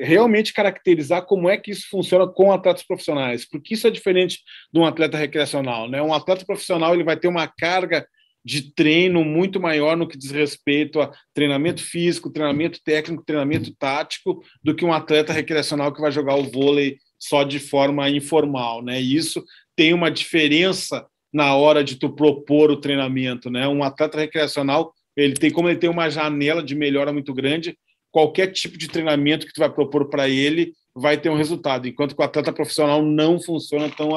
realmente caracterizar como é que isso funciona com atletas profissionais, porque isso é diferente de um atleta recreacional, né? Um atleta profissional ele vai ter uma carga de treino muito maior no que diz respeito a treinamento físico, treinamento técnico, treinamento tático, do que um atleta recreacional que vai jogar o vôlei só de forma informal, né? E isso tem uma diferença na hora de tu propor o treinamento, né? Um atleta recreacional, ele tem como ele tem uma janela de melhora muito grande, qualquer tipo de treinamento que tu vai propor para ele vai ter um resultado, enquanto que o atleta profissional não funciona tão,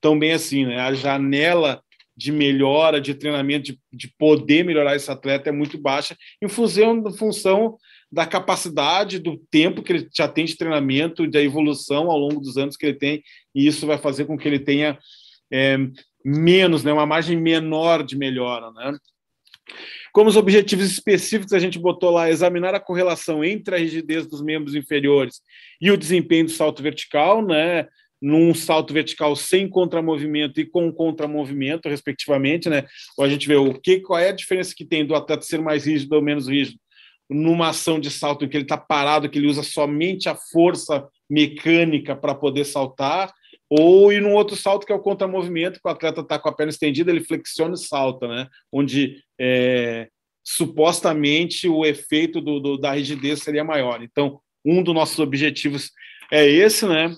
tão bem assim, né? A janela de melhora, de treinamento, de, de poder melhorar esse atleta é muito baixa, em função, função da capacidade, do tempo que ele já tem de treinamento, da evolução ao longo dos anos que ele tem, e isso vai fazer com que ele tenha é, menos, né, uma margem menor de melhora. Né? Como os objetivos específicos, a gente botou lá examinar a correlação entre a rigidez dos membros inferiores e o desempenho do salto vertical, né? num salto vertical sem contramovimento e com contramovimento, respectivamente, né? Ou a gente vê o que, qual é a diferença que tem do atleta ser mais rígido ou menos rígido numa ação de salto em que ele está parado, que ele usa somente a força mecânica para poder saltar, ou e num outro salto que é o contramovimento, que o atleta está com a perna estendida, ele flexiona e salta, né? Onde é, supostamente o efeito do, do, da rigidez seria maior. Então, um dos nossos objetivos é esse, né?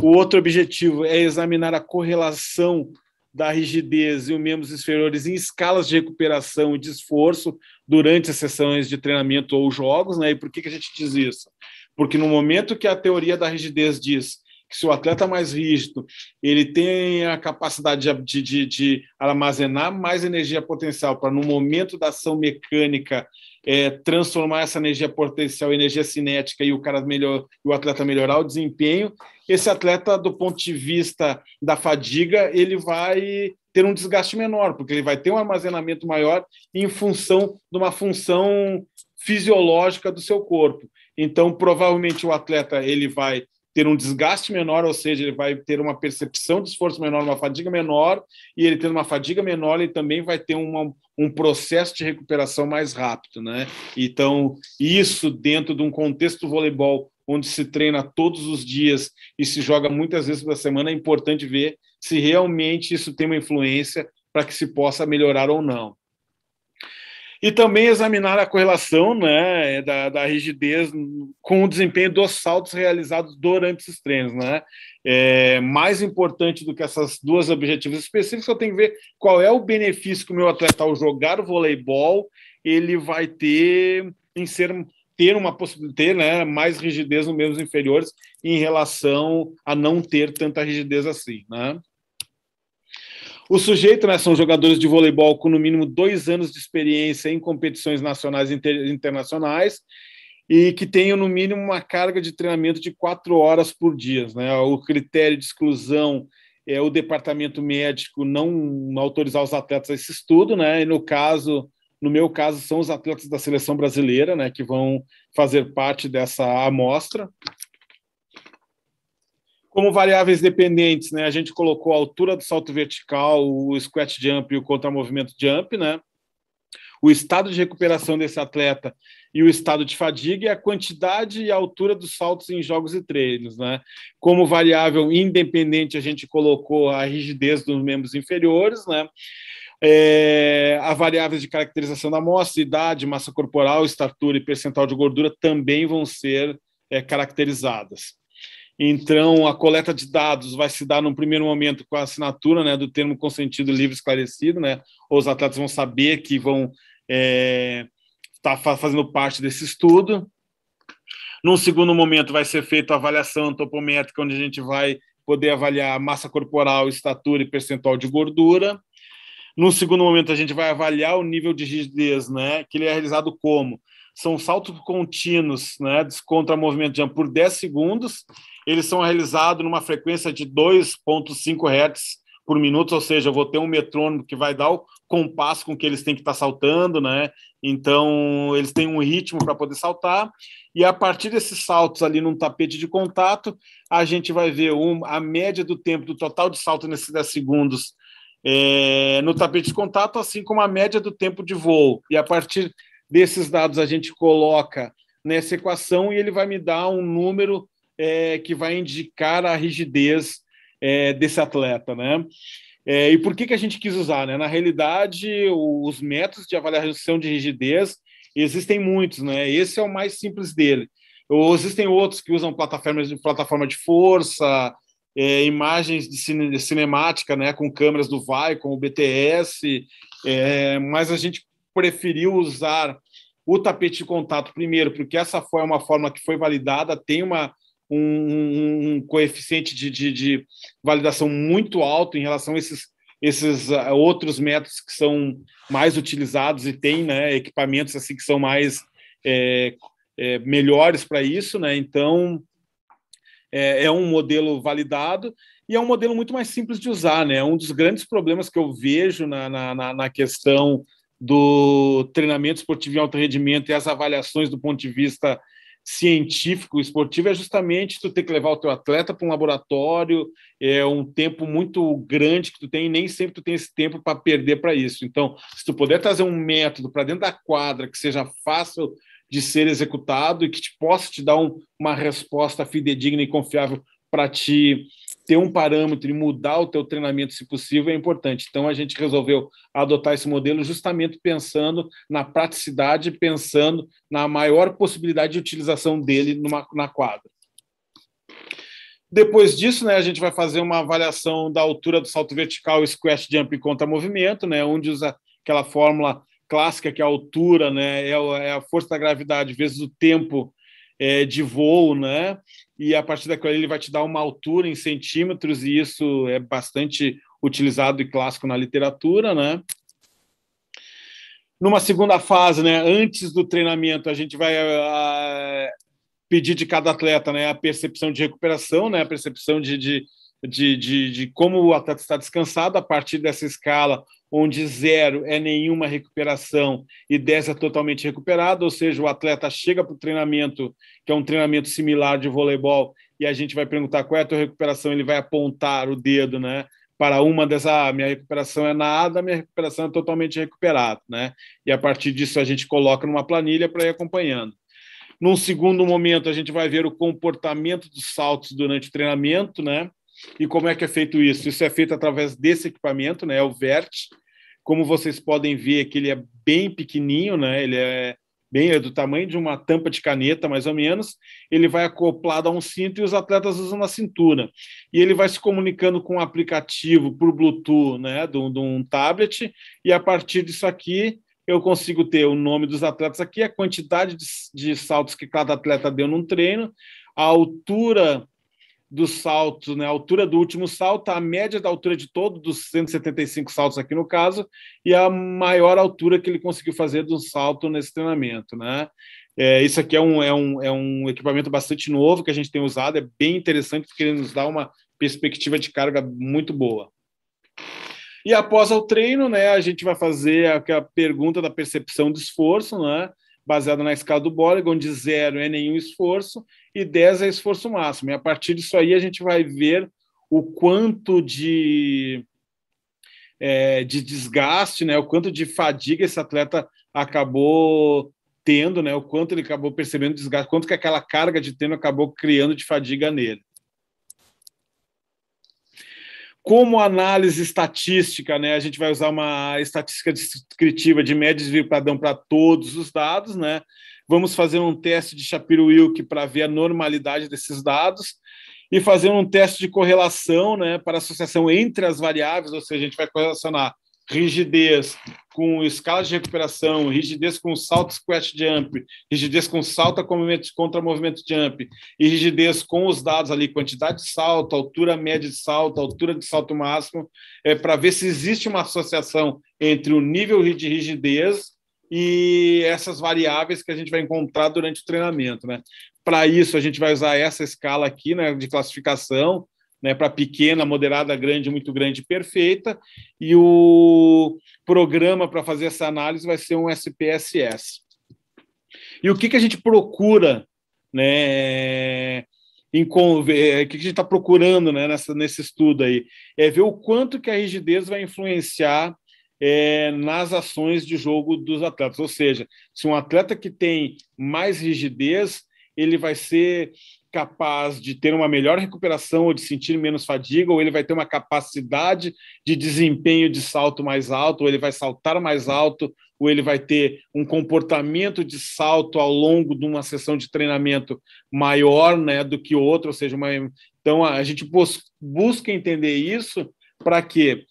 O outro objetivo é examinar a correlação da rigidez e os membros inferiores em escalas de recuperação e de esforço durante as sessões de treinamento ou jogos, né? E por que, que a gente diz isso? Porque no momento que a teoria da rigidez diz que se o atleta mais rígido ele tem a capacidade de, de, de armazenar mais energia potencial para no momento da ação mecânica é, transformar essa energia potencial em energia cinética e o cara melhor, o atleta melhorar o desempenho, esse atleta, do ponto de vista da fadiga, ele vai ter um desgaste menor, porque ele vai ter um armazenamento maior em função de uma função fisiológica do seu corpo. Então, provavelmente o atleta ele vai ter um desgaste menor, ou seja, ele vai ter uma percepção de esforço menor, uma fadiga menor, e ele tendo uma fadiga menor, ele também vai ter uma, um processo de recuperação mais rápido, né? Então, isso dentro de um contexto do voleibol, onde se treina todos os dias e se joga muitas vezes pela semana, é importante ver se realmente isso tem uma influência para que se possa melhorar ou não e também examinar a correlação né, da, da, rigidez com o desempenho dos saltos realizados durante esses treinos. Né? É, mais importante do que essas duas objetivos específicos, eu tenho que ver qual é o benefício que o meu atleta, ao jogar voleibol, ele vai ter em ser ter uma possibilidade, né, mais rigidez nos membros inferiores em relação a não ter tanta rigidez assim, né? O sujeito né, são jogadores de voleibol com no mínimo dois anos de experiência em competições nacionais e inter internacionais e que tenham no mínimo uma carga de treinamento de quatro horas por dia. Né? O critério de exclusão é o departamento médico não autorizar os atletas a esse estudo, né? E no caso, no meu caso, são os atletas da seleção brasileira, né, que vão fazer parte dessa amostra. Como variáveis dependentes, né, a gente colocou a altura do salto vertical, o squat jump e o contramovimento jump, né? O estado de recuperação desse atleta e o estado de fadiga e a quantidade e a altura dos saltos em jogos e treinos, né? Como variável independente, a gente colocou a rigidez dos membros inferiores, né? É, a variáveis de caracterização da amostra, idade, massa corporal, estatura e percentual de gordura também vão ser é, caracterizadas. Então, a coleta de dados vai se dar num primeiro momento com a assinatura né, do termo consentido livre esclarecido, né? Os atletas vão saber que vão estar é, tá fazendo parte desse estudo. Num segundo momento, vai ser feita a avaliação antropométrica, onde a gente vai poder avaliar massa corporal, estatura e percentual de gordura. Num segundo momento, a gente vai avaliar o nível de rigidez, né? Que ele é realizado como? são saltos contínuos, né, descontra movimento de jump por 10 segundos, eles são realizados numa frequência de 2.5 Hz por minuto, ou seja, eu vou ter um metrônomo que vai dar o compasso com que eles têm que estar saltando, né? Então, eles têm um ritmo para poder saltar, e a partir desses saltos ali num tapete de contato, a gente vai ver um, a média do tempo do total de salto nesses 10 segundos é, no tapete de contato, assim como a média do tempo de voo. E a partir desses dados a gente coloca nessa equação e ele vai me dar um número é, que vai indicar a rigidez é, desse atleta, né? É, e por que, que a gente quis usar? Né? Na realidade, os métodos de avaliação de rigidez existem muitos, né? Esse é o mais simples dele. Ou existem outros que usam plataformas de, plataforma de força, é, imagens de, cine, de, cinemática, né? Com câmeras do VAI, com o BTS, é, mas a gente preferiu usar o tapete de contato primeiro, porque essa foi uma forma que foi validada, tem uma, um, um coeficiente de, de, de, validação muito alto em relação a esses, esses ah, outros métodos que são mais utilizados e tem né, equipamentos assim que são mais é, é, melhores para isso, né? Então é, é, um modelo validado e é um modelo muito mais simples de usar, né? É um dos grandes problemas que eu vejo na, na, na questão do treinamento esportivo em alto rendimento e as avaliações do ponto de vista científico esportivo é justamente tu ter que levar o teu atleta para um laboratório, é um tempo muito grande que tu tem e nem sempre tu tem esse tempo para perder para isso. Então, se tu puder trazer um método para dentro da quadra que seja fácil de ser executado e que te possa te dar um, uma resposta fidedigna e confiável para ti ter um parâmetro e mudar o teu treinamento se possível é importante. Então a gente resolveu adotar esse modelo justamente pensando na praticidade, pensando na maior possibilidade de utilização dele numa, na quadra. Depois disso, né, a gente vai fazer uma avaliação da altura do salto vertical, squash jump e contra-movimento, né, onde usa aquela fórmula clássica que é a altura né, é, é a força da gravidade vezes o tempo é, de voo, né? E a partir daquela ele vai te dar uma altura em centímetros, e isso é bastante utilizado e clássico na literatura, né? Numa segunda fase, né, antes do treinamento, a gente vai a, ah, pedir de cada atleta né, a percepção de recuperação, né, a percepção de, de de, de, de, como o atleta está descansado, a partir dessa escala, onde zero é nenhuma recuperação e 10 é totalmente recuperado, ou seja, o atleta chega para o treinamento, que é um treinamento similar de voleibol, e a gente vai perguntar qual é a tua recuperação, ele vai apontar o dedo, né? Para uma dessas, ah, minha recuperação é nada, minha recuperação é totalmente recuperada, né? E a partir disso a gente coloca numa planilha para ir acompanhando. Num segundo momento, a gente vai ver o comportamento dos saltos durante o treinamento, né? E como é que é feito isso? Isso é feito através desse equipamento, né? É o VERT. Como vocês podem ver, que ele é bem pequenininho, né? Ele é bem é do tamanho de uma tampa de caneta, mais ou menos. Ele vai acoplado a um cinto e os atletas usam na cintura. E ele vai se comunicando com um aplicativo por Bluetooth, né? De um, de um tablet. E a partir disso aqui, eu consigo ter o nome dos atletas aqui, a quantidade de, de saltos que cada atleta deu num treino, a altura do salto, né, a altura do último salto, a média da altura de todos dos 175 saltos aqui no caso, e a maior altura que ele conseguiu fazer do salto nesse treinamento. Né? É, isso aqui é um, é, um, é um equipamento bastante novo que a gente tem usado, é bem interessante porque ele nos dá uma perspectiva de carga muito boa. E após o treino, né, a gente vai fazer a, a pergunta da percepção de esforço, né? baseado na escala do Borg, onde zero é nenhum esforço e 10 é esforço máximo. E a partir disso aí a gente vai ver o quanto de, é, de desgaste, né, o quanto de fadiga esse atleta acabou tendo, né, o quanto ele acabou percebendo desgaste, quanto que aquela carga de treino acabou criando de fadiga nele como análise estatística, né? A gente vai usar uma estatística descritiva de média de padrão para todos os dados, né? Vamos fazer um teste de Shapiro-Wilk para ver a normalidade desses dados e fazer um teste de correlação, né, para associação entre as variáveis, ou seja, a gente vai correlacionar rigidez com escalas de recuperação, rigidez com salto squat jump, rigidez com salto a movimento, contra movimento jump, e rigidez com os dados ali, quantidade de salto, altura média de salto, altura de salto máximo, é, para ver se existe uma associação entre o nível de rigidez e essas variáveis que a gente vai encontrar durante o treinamento, né? Para isso, a gente vai usar essa escala aqui né, de classificação, né, para pequena, moderada, grande, muito grande, perfeita, e o programa para fazer essa análise vai ser um SPSS. E o que, que a gente procura, né, em, é, o que, que a gente está procurando né, nessa, nesse estudo aí? É ver o quanto que a rigidez vai influenciar é, nas ações de jogo dos atletas. Ou seja, se um atleta que tem mais rigidez, ele vai ser capaz de ter uma melhor recuperação ou de sentir menos fadiga, ou ele vai ter uma capacidade de desempenho de salto mais alto, ou ele vai saltar mais alto, ou ele vai ter um comportamento de salto ao longo de uma sessão de treinamento maior né, do que outro, ou seja, uma... então a gente busca entender isso para que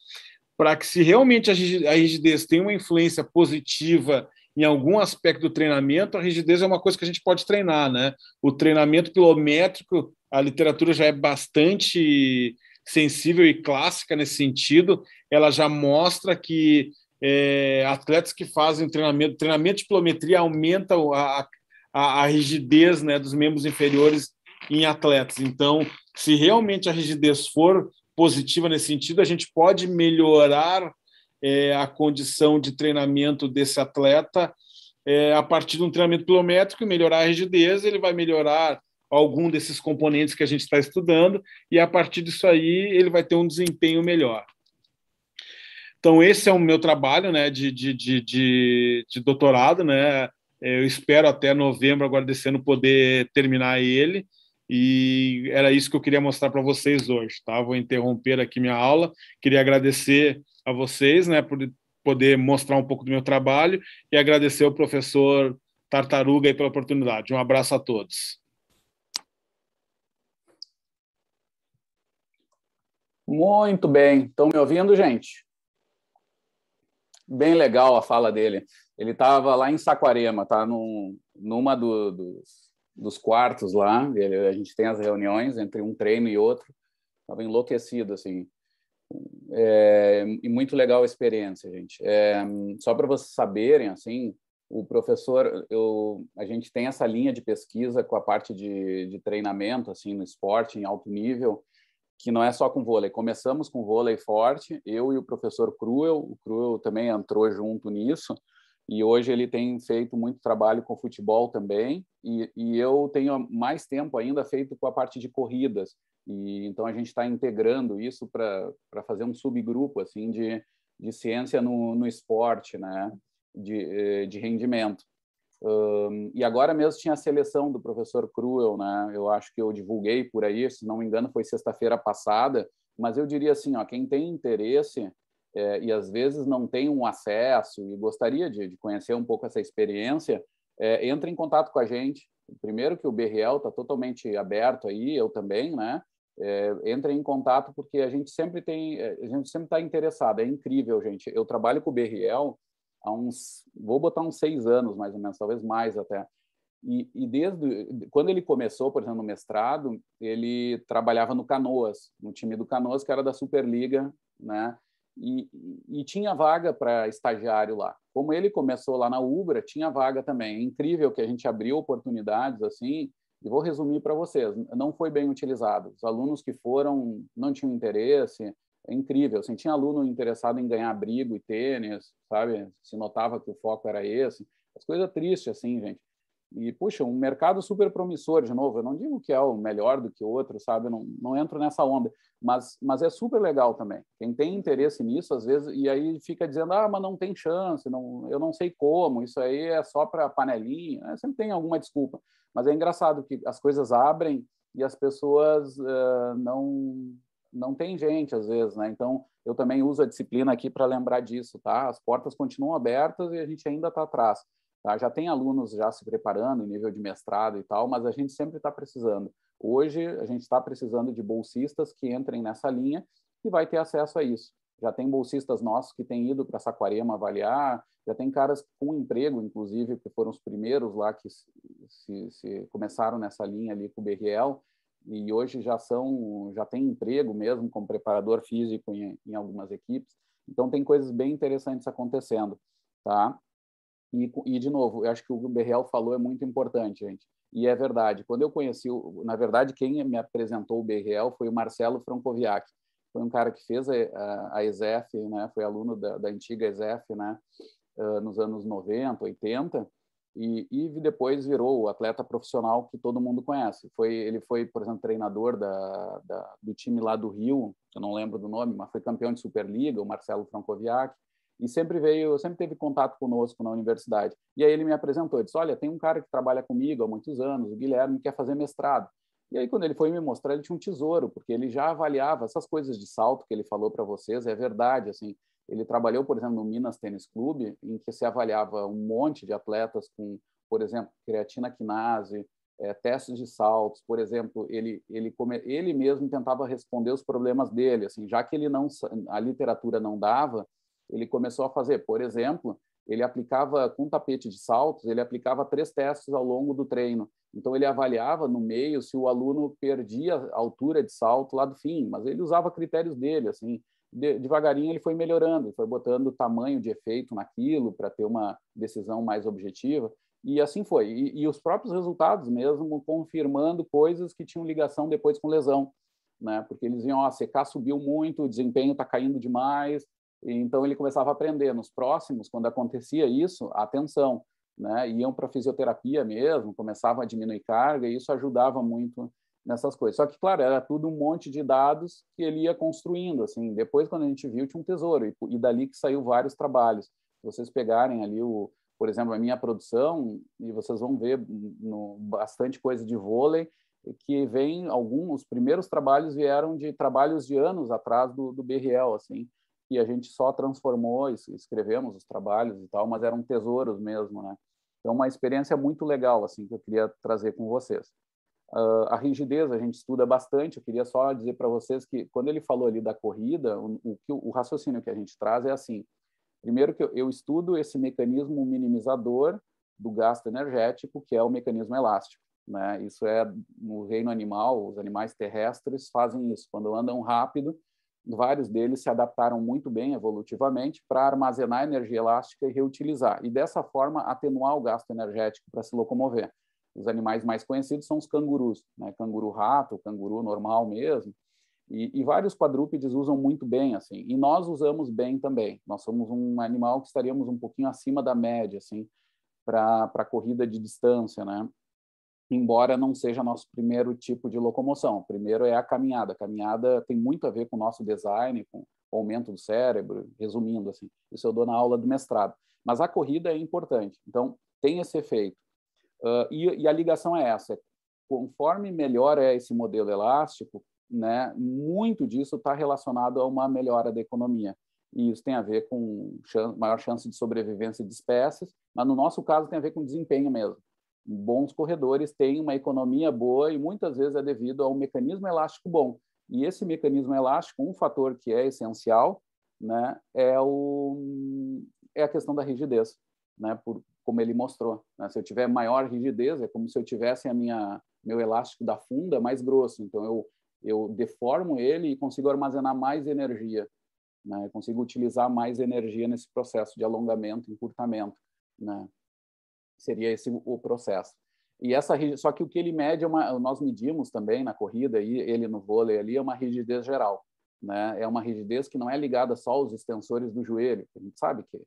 para que se realmente a rigidez tem uma influência positiva em algum aspecto do treinamento, a rigidez é uma coisa que a gente pode treinar, né? O treinamento pilométrico, a literatura já é bastante sensível e clássica nesse sentido, ela já mostra que é, atletas que fazem treinamento, treinamento de pilometria aumenta a, a, a rigidez né, dos membros inferiores em atletas. Então, se realmente a rigidez for positiva nesse sentido, a gente pode melhorar é, a condição de treinamento desse atleta é, a partir de um treinamento pilométrico e melhorar a rigidez, ele vai melhorar algum desses componentes que a gente está estudando e a partir disso aí ele vai ter um desempenho melhor. Então esse é o meu trabalho, né, de, de, de, de, de doutorado, né, é, eu espero até novembro agora desse ano poder terminar ele. E era isso que eu queria mostrar para vocês hoje, tá? Vou interromper aqui minha aula. Queria agradecer a vocês, né, por poder mostrar um pouco do meu trabalho e agradecer ao professor Tartaruga pela oportunidade. Um abraço a todos. Muito bem. Estão me ouvindo, gente? Bem legal a fala dele. Ele estava lá em Saquarema, tá num, numa do, dos, dos, quartos lá. Ele, a gente tem as reuniões entre um treino e outro. Estava enlouquecido, assim. É, e muito legal a experiência, gente. É, só para vocês saberem, assim, o professor, eu, a gente tem essa linha de pesquisa com a parte de, de treinamento, assim, no esporte, em alto nível, que não é só com vôlei. Começamos com vôlei forte, eu e o professor Cruel, o Cruel também entrou junto nisso, e hoje ele tem feito muito trabalho com futebol também, e, e eu tenho mais tempo ainda feito com a parte de corridas. E, então, a gente está integrando isso para fazer um subgrupo assim de, de ciência no, no esporte, né? de, eh, de rendimento. Um, e agora mesmo tinha a seleção do professor Cruel, né? Eu acho que eu divulguei por aí, se não me engano, foi sexta-feira passada. Mas eu diria assim, ó, quem tem interesse é, e às vezes não tem um acesso e gostaria de, de conhecer um pouco essa experiência, é, entre em contato com a gente. Primeiro que o BRL está totalmente aberto aí, eu também, né? é, entrem em contato porque a gente sempre tem, é, a gente sempre está interessado. É incrível, gente. Eu trabalho com o BRL há uns, vou botar uns seis anos mais ou menos, talvez mais até. E, e desde quando ele começou, por exemplo, no mestrado, ele trabalhava no Canoas, no time do Canoas que era da Superliga, né? E, e, tinha vaga para estagiário lá. Como ele começou lá na Ubra, tinha vaga também. É incrível que a gente abriu oportunidades assim e vou resumir para vocês, não foi bem utilizado. Os alunos que foram não tinham interesse, é incrível. Assim, tinha aluno interessado em ganhar abrigo e tênis, sabe? Se notava que o foco era esse. As coisas tristes, assim, gente. E, puxa, um mercado super promissor, de novo, eu não digo que é o melhor do que o outro, sabe? Eu não, não entro nessa onda, mas, mas é super legal também. Quem tem interesse nisso, às vezes, e aí fica dizendo, ah, mas não tem chance, não, eu não sei como, isso aí é só para panelinha, é, sempre tem alguma desculpa. Mas é engraçado que as coisas abrem e as pessoas uh, não não tem gente às vezes, né? Então eu também uso a disciplina aqui para lembrar disso, tá? As portas continuam abertas e a gente ainda está atrás. Tá? Já tem alunos já se preparando em nível de mestrado e tal, mas a gente sempre está precisando. Hoje, a gente está precisando de bolsistas que entrem nessa linha e vai ter acesso a isso. Já tem bolsistas nossos que têm ido para Saquarema avaliar, já tem caras com emprego, inclusive, que foram os primeiros lá que se, se, se começaram nessa linha ali com o BRL, e hoje já são, já tem emprego mesmo como preparador físico em, em algumas equipes. Então tem coisas bem interessantes acontecendo, tá? E, e, de novo, eu acho que o que o falou é muito importante, gente. E é verdade. Quando eu conheci, na verdade, quem me apresentou o Berriel foi o Marcelo Francoviac. Foi um cara que fez a, a, ESEF, né? foi aluno da, da antiga ESEF né? Uh, nos anos 90, 80, e, e depois virou o atleta profissional que todo mundo conhece. Foi, ele foi, por exemplo, treinador da, da, do time lá do Rio, eu não lembro do nome, mas foi campeão de Superliga, o Marcelo Francoviac e sempre veio, sempre teve contato conosco na universidade. E aí ele me apresentou, disse: "Olha, tem um cara que trabalha comigo há muitos anos, o Guilherme, quer fazer mestrado". E aí quando ele foi me mostrar, ele tinha um tesouro, porque ele já avaliava essas coisas de salto que ele falou para vocês, é verdade, assim. Ele trabalhou, por exemplo, no Minas Tênis Clube, em que se avaliava um monte de atletas com, por exemplo, creatina quinase, é, testes de saltos, por exemplo, ele, ele, ele mesmo tentava responder os problemas dele, assim, já que ele não, a literatura não dava, ele começou a fazer. Por exemplo, ele aplicava com tapete de saltos, ele aplicava três testes ao longo do treino. Então ele avaliava no meio se o aluno perdia a altura de salto lá do fim, mas ele usava critérios dele, assim, de, devagarinho ele foi melhorando, foi botando tamanho de efeito naquilo para ter uma decisão mais objetiva. E assim foi. E, e, os próprios resultados mesmo confirmando coisas que tinham ligação depois com lesão, né? Porque eles iam, ó, ah, secar subiu muito, o desempenho está caindo demais, então ele começava a aprender. Nos próximos, quando acontecia isso, atenção, né? Iam para fisioterapia mesmo, começavam a diminuir carga e isso ajudava muito nessas coisas. Só que, claro, era tudo um monte de dados que ele ia construindo, assim. Depois, quando a gente viu, tinha um tesouro e, e dali que saiu vários trabalhos. Se vocês pegarem ali o, por exemplo, a minha produção e vocês vão ver no, bastante coisa de vôlei que vem alguns, os primeiros trabalhos vieram de trabalhos de anos atrás do, do BRL, assim e a gente só transformou, escrevemos os trabalhos e tal, mas eram tesouros mesmo, né? Então, uma experiência muito legal, assim, que eu queria trazer com vocês. Uh, a rigidez a gente estuda bastante, eu queria só dizer para vocês que, quando ele falou ali da corrida, o, o, o raciocínio que a gente traz é assim, primeiro que eu, eu estudo esse mecanismo minimizador do gasto energético, que é o mecanismo elástico. Né? Isso é no reino animal, os animais terrestres fazem isso. Quando andam rápido, vários deles se adaptaram muito bem evolutivamente para armazenar energia elástica e reutilizar, e dessa forma atenuar o gasto energético para se locomover. Os animais mais conhecidos são os cangurus, né? canguru rato, canguru normal mesmo, e, e, vários quadrúpedes usam muito bem, assim, e nós usamos bem também. Nós somos um animal que estaríamos um pouquinho acima da média, assim, para corrida de distância, né? embora não seja nosso primeiro tipo de locomoção. Primeiro é a caminhada. A caminhada tem muito a ver com o nosso design, com o aumento do cérebro, resumindo assim. Isso eu dou na aula do mestrado. Mas a corrida é importante. Então, tem esse efeito. Uh, e, e, a ligação é essa. Conforme melhor é esse modelo elástico, né, muito disso está relacionado a uma melhora da economia. E isso tem a ver com maior chance de sobrevivência de espécies, mas no nosso caso tem a ver com desempenho mesmo bons corredores têm uma economia boa e muitas vezes é devido a um mecanismo elástico bom. E esse mecanismo elástico, um fator que é essencial, né, é, o, é a questão da rigidez, né, por, como ele mostrou. Né? Se eu tiver maior rigidez, é como se eu tivesse a minha meu elástico da funda mais grosso. Então eu eu deformo ele e consigo armazenar mais energia, né? consigo utilizar mais energia nesse processo de alongamento, encurtamento, né? Seria esse o processo. E essa só que o que ele mede é uma, nós medimos também na corrida e ele no vôlei ali é uma rigidez geral, né? É uma rigidez que não é ligada só aos extensores do joelho, a gente sabe que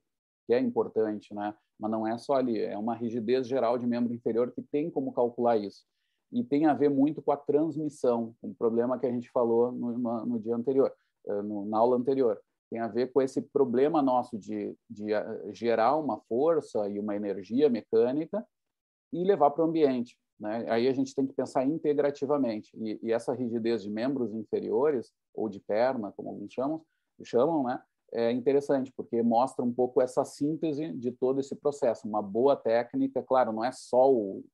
que é importante, né? Mas não é só ali, é uma rigidez geral de membro inferior que tem como calcular isso e tem a ver muito com a transmissão, um problema que a gente falou no, no dia anterior, eh, no, na aula anterior tem a ver com esse problema nosso de, de eh, gerar uma força e uma energia mecânica e levar para o ambiente. Né? Aí a gente tem que pensar integrativamente. E, e, essa rigidez de membros inferiores, ou de perna, como alguns chamam, chamam né? é interessante, porque mostra um pouco essa síntese de todo esse processo. Uma boa técnica, claro, não é só o,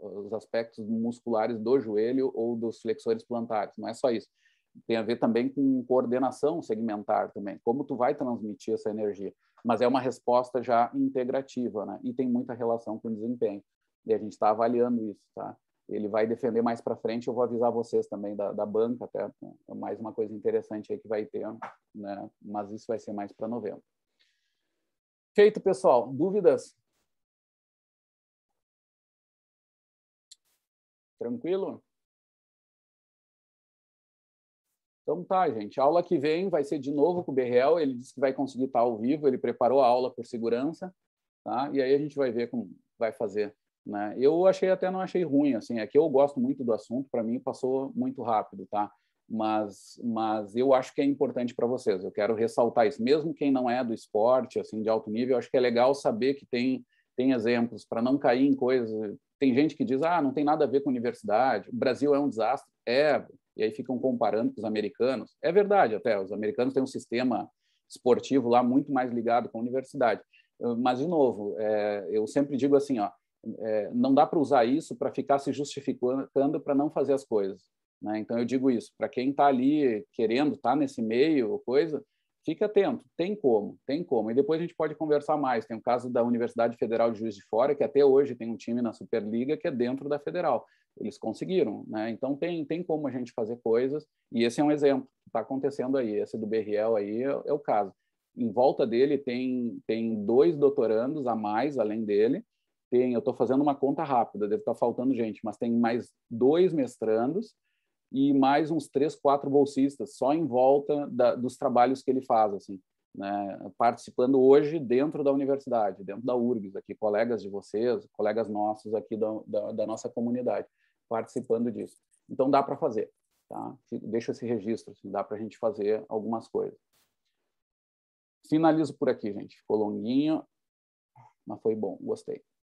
os aspectos musculares do joelho ou dos flexores plantares, não é só isso tem a ver também com coordenação segmentar também, como tu vai transmitir essa energia. Mas é uma resposta já integrativa, né? E tem muita relação com desempenho. E a gente está avaliando isso, tá? Ele vai defender mais para frente, eu vou avisar vocês também da, da banca, até é mais uma coisa interessante aí que vai ter, né? Mas isso vai ser mais para novembro. Feito, pessoal. Dúvidas? Tranquilo? Então tá, gente. A aula que vem vai ser de novo com o BRL. Ele disse que vai conseguir estar ao vivo. Ele preparou a aula por segurança, tá? E aí a gente vai ver como vai fazer. Né? Eu achei até não achei ruim, assim. É que eu gosto muito do assunto. Para mim passou muito rápido, tá? Mas, mas eu acho que é importante para vocês. Eu quero ressaltar isso. Mesmo quem não é do esporte, assim, de alto nível, eu acho que é legal saber que tem tem exemplos para não cair em coisas. Tem gente que diz, ah, não tem nada a ver com universidade. O Brasil é um desastre. É, e aí ficam comparando com os americanos. É verdade até, os americanos têm um sistema esportivo lá muito mais ligado com a universidade. Ah, mas, de novo, é, eu sempre digo assim, ó, é, não dá para usar isso para ficar se justificando para não fazer as coisas. Né? Então, eu digo isso, para quem está ali querendo, está nesse meio ou coisa, Fique atento, tem como, tem como. E depois a gente pode conversar mais. Tem o caso da Universidade Federal de Juiz de Fora, que até hoje tem um time na Superliga que é dentro da Federal. Eles conseguiram, né? Então tem, tem como a gente fazer coisas. E esse é um exemplo que está acontecendo aí. Esse do BRL aí é, é o caso. Em volta dele tem, tem dois doutorandos a mais, além dele. Tem, eu estou fazendo uma conta rápida, deve estar tá faltando gente, mas tem mais dois mestrandos e mais uns três, quatro bolsistas só em volta da, dos trabalhos que ele faz, assim, né? participando hoje dentro da universidade, dentro da URGS, aqui colegas de vocês, colegas nossos aqui da, da, da nossa comunidade, participando disso. Então dá para fazer, tá? Deixa esse registro, assim, dá para a gente fazer algumas coisas. Finalizo por aqui, gente. Ficou longuinho, mas foi bom, gostei.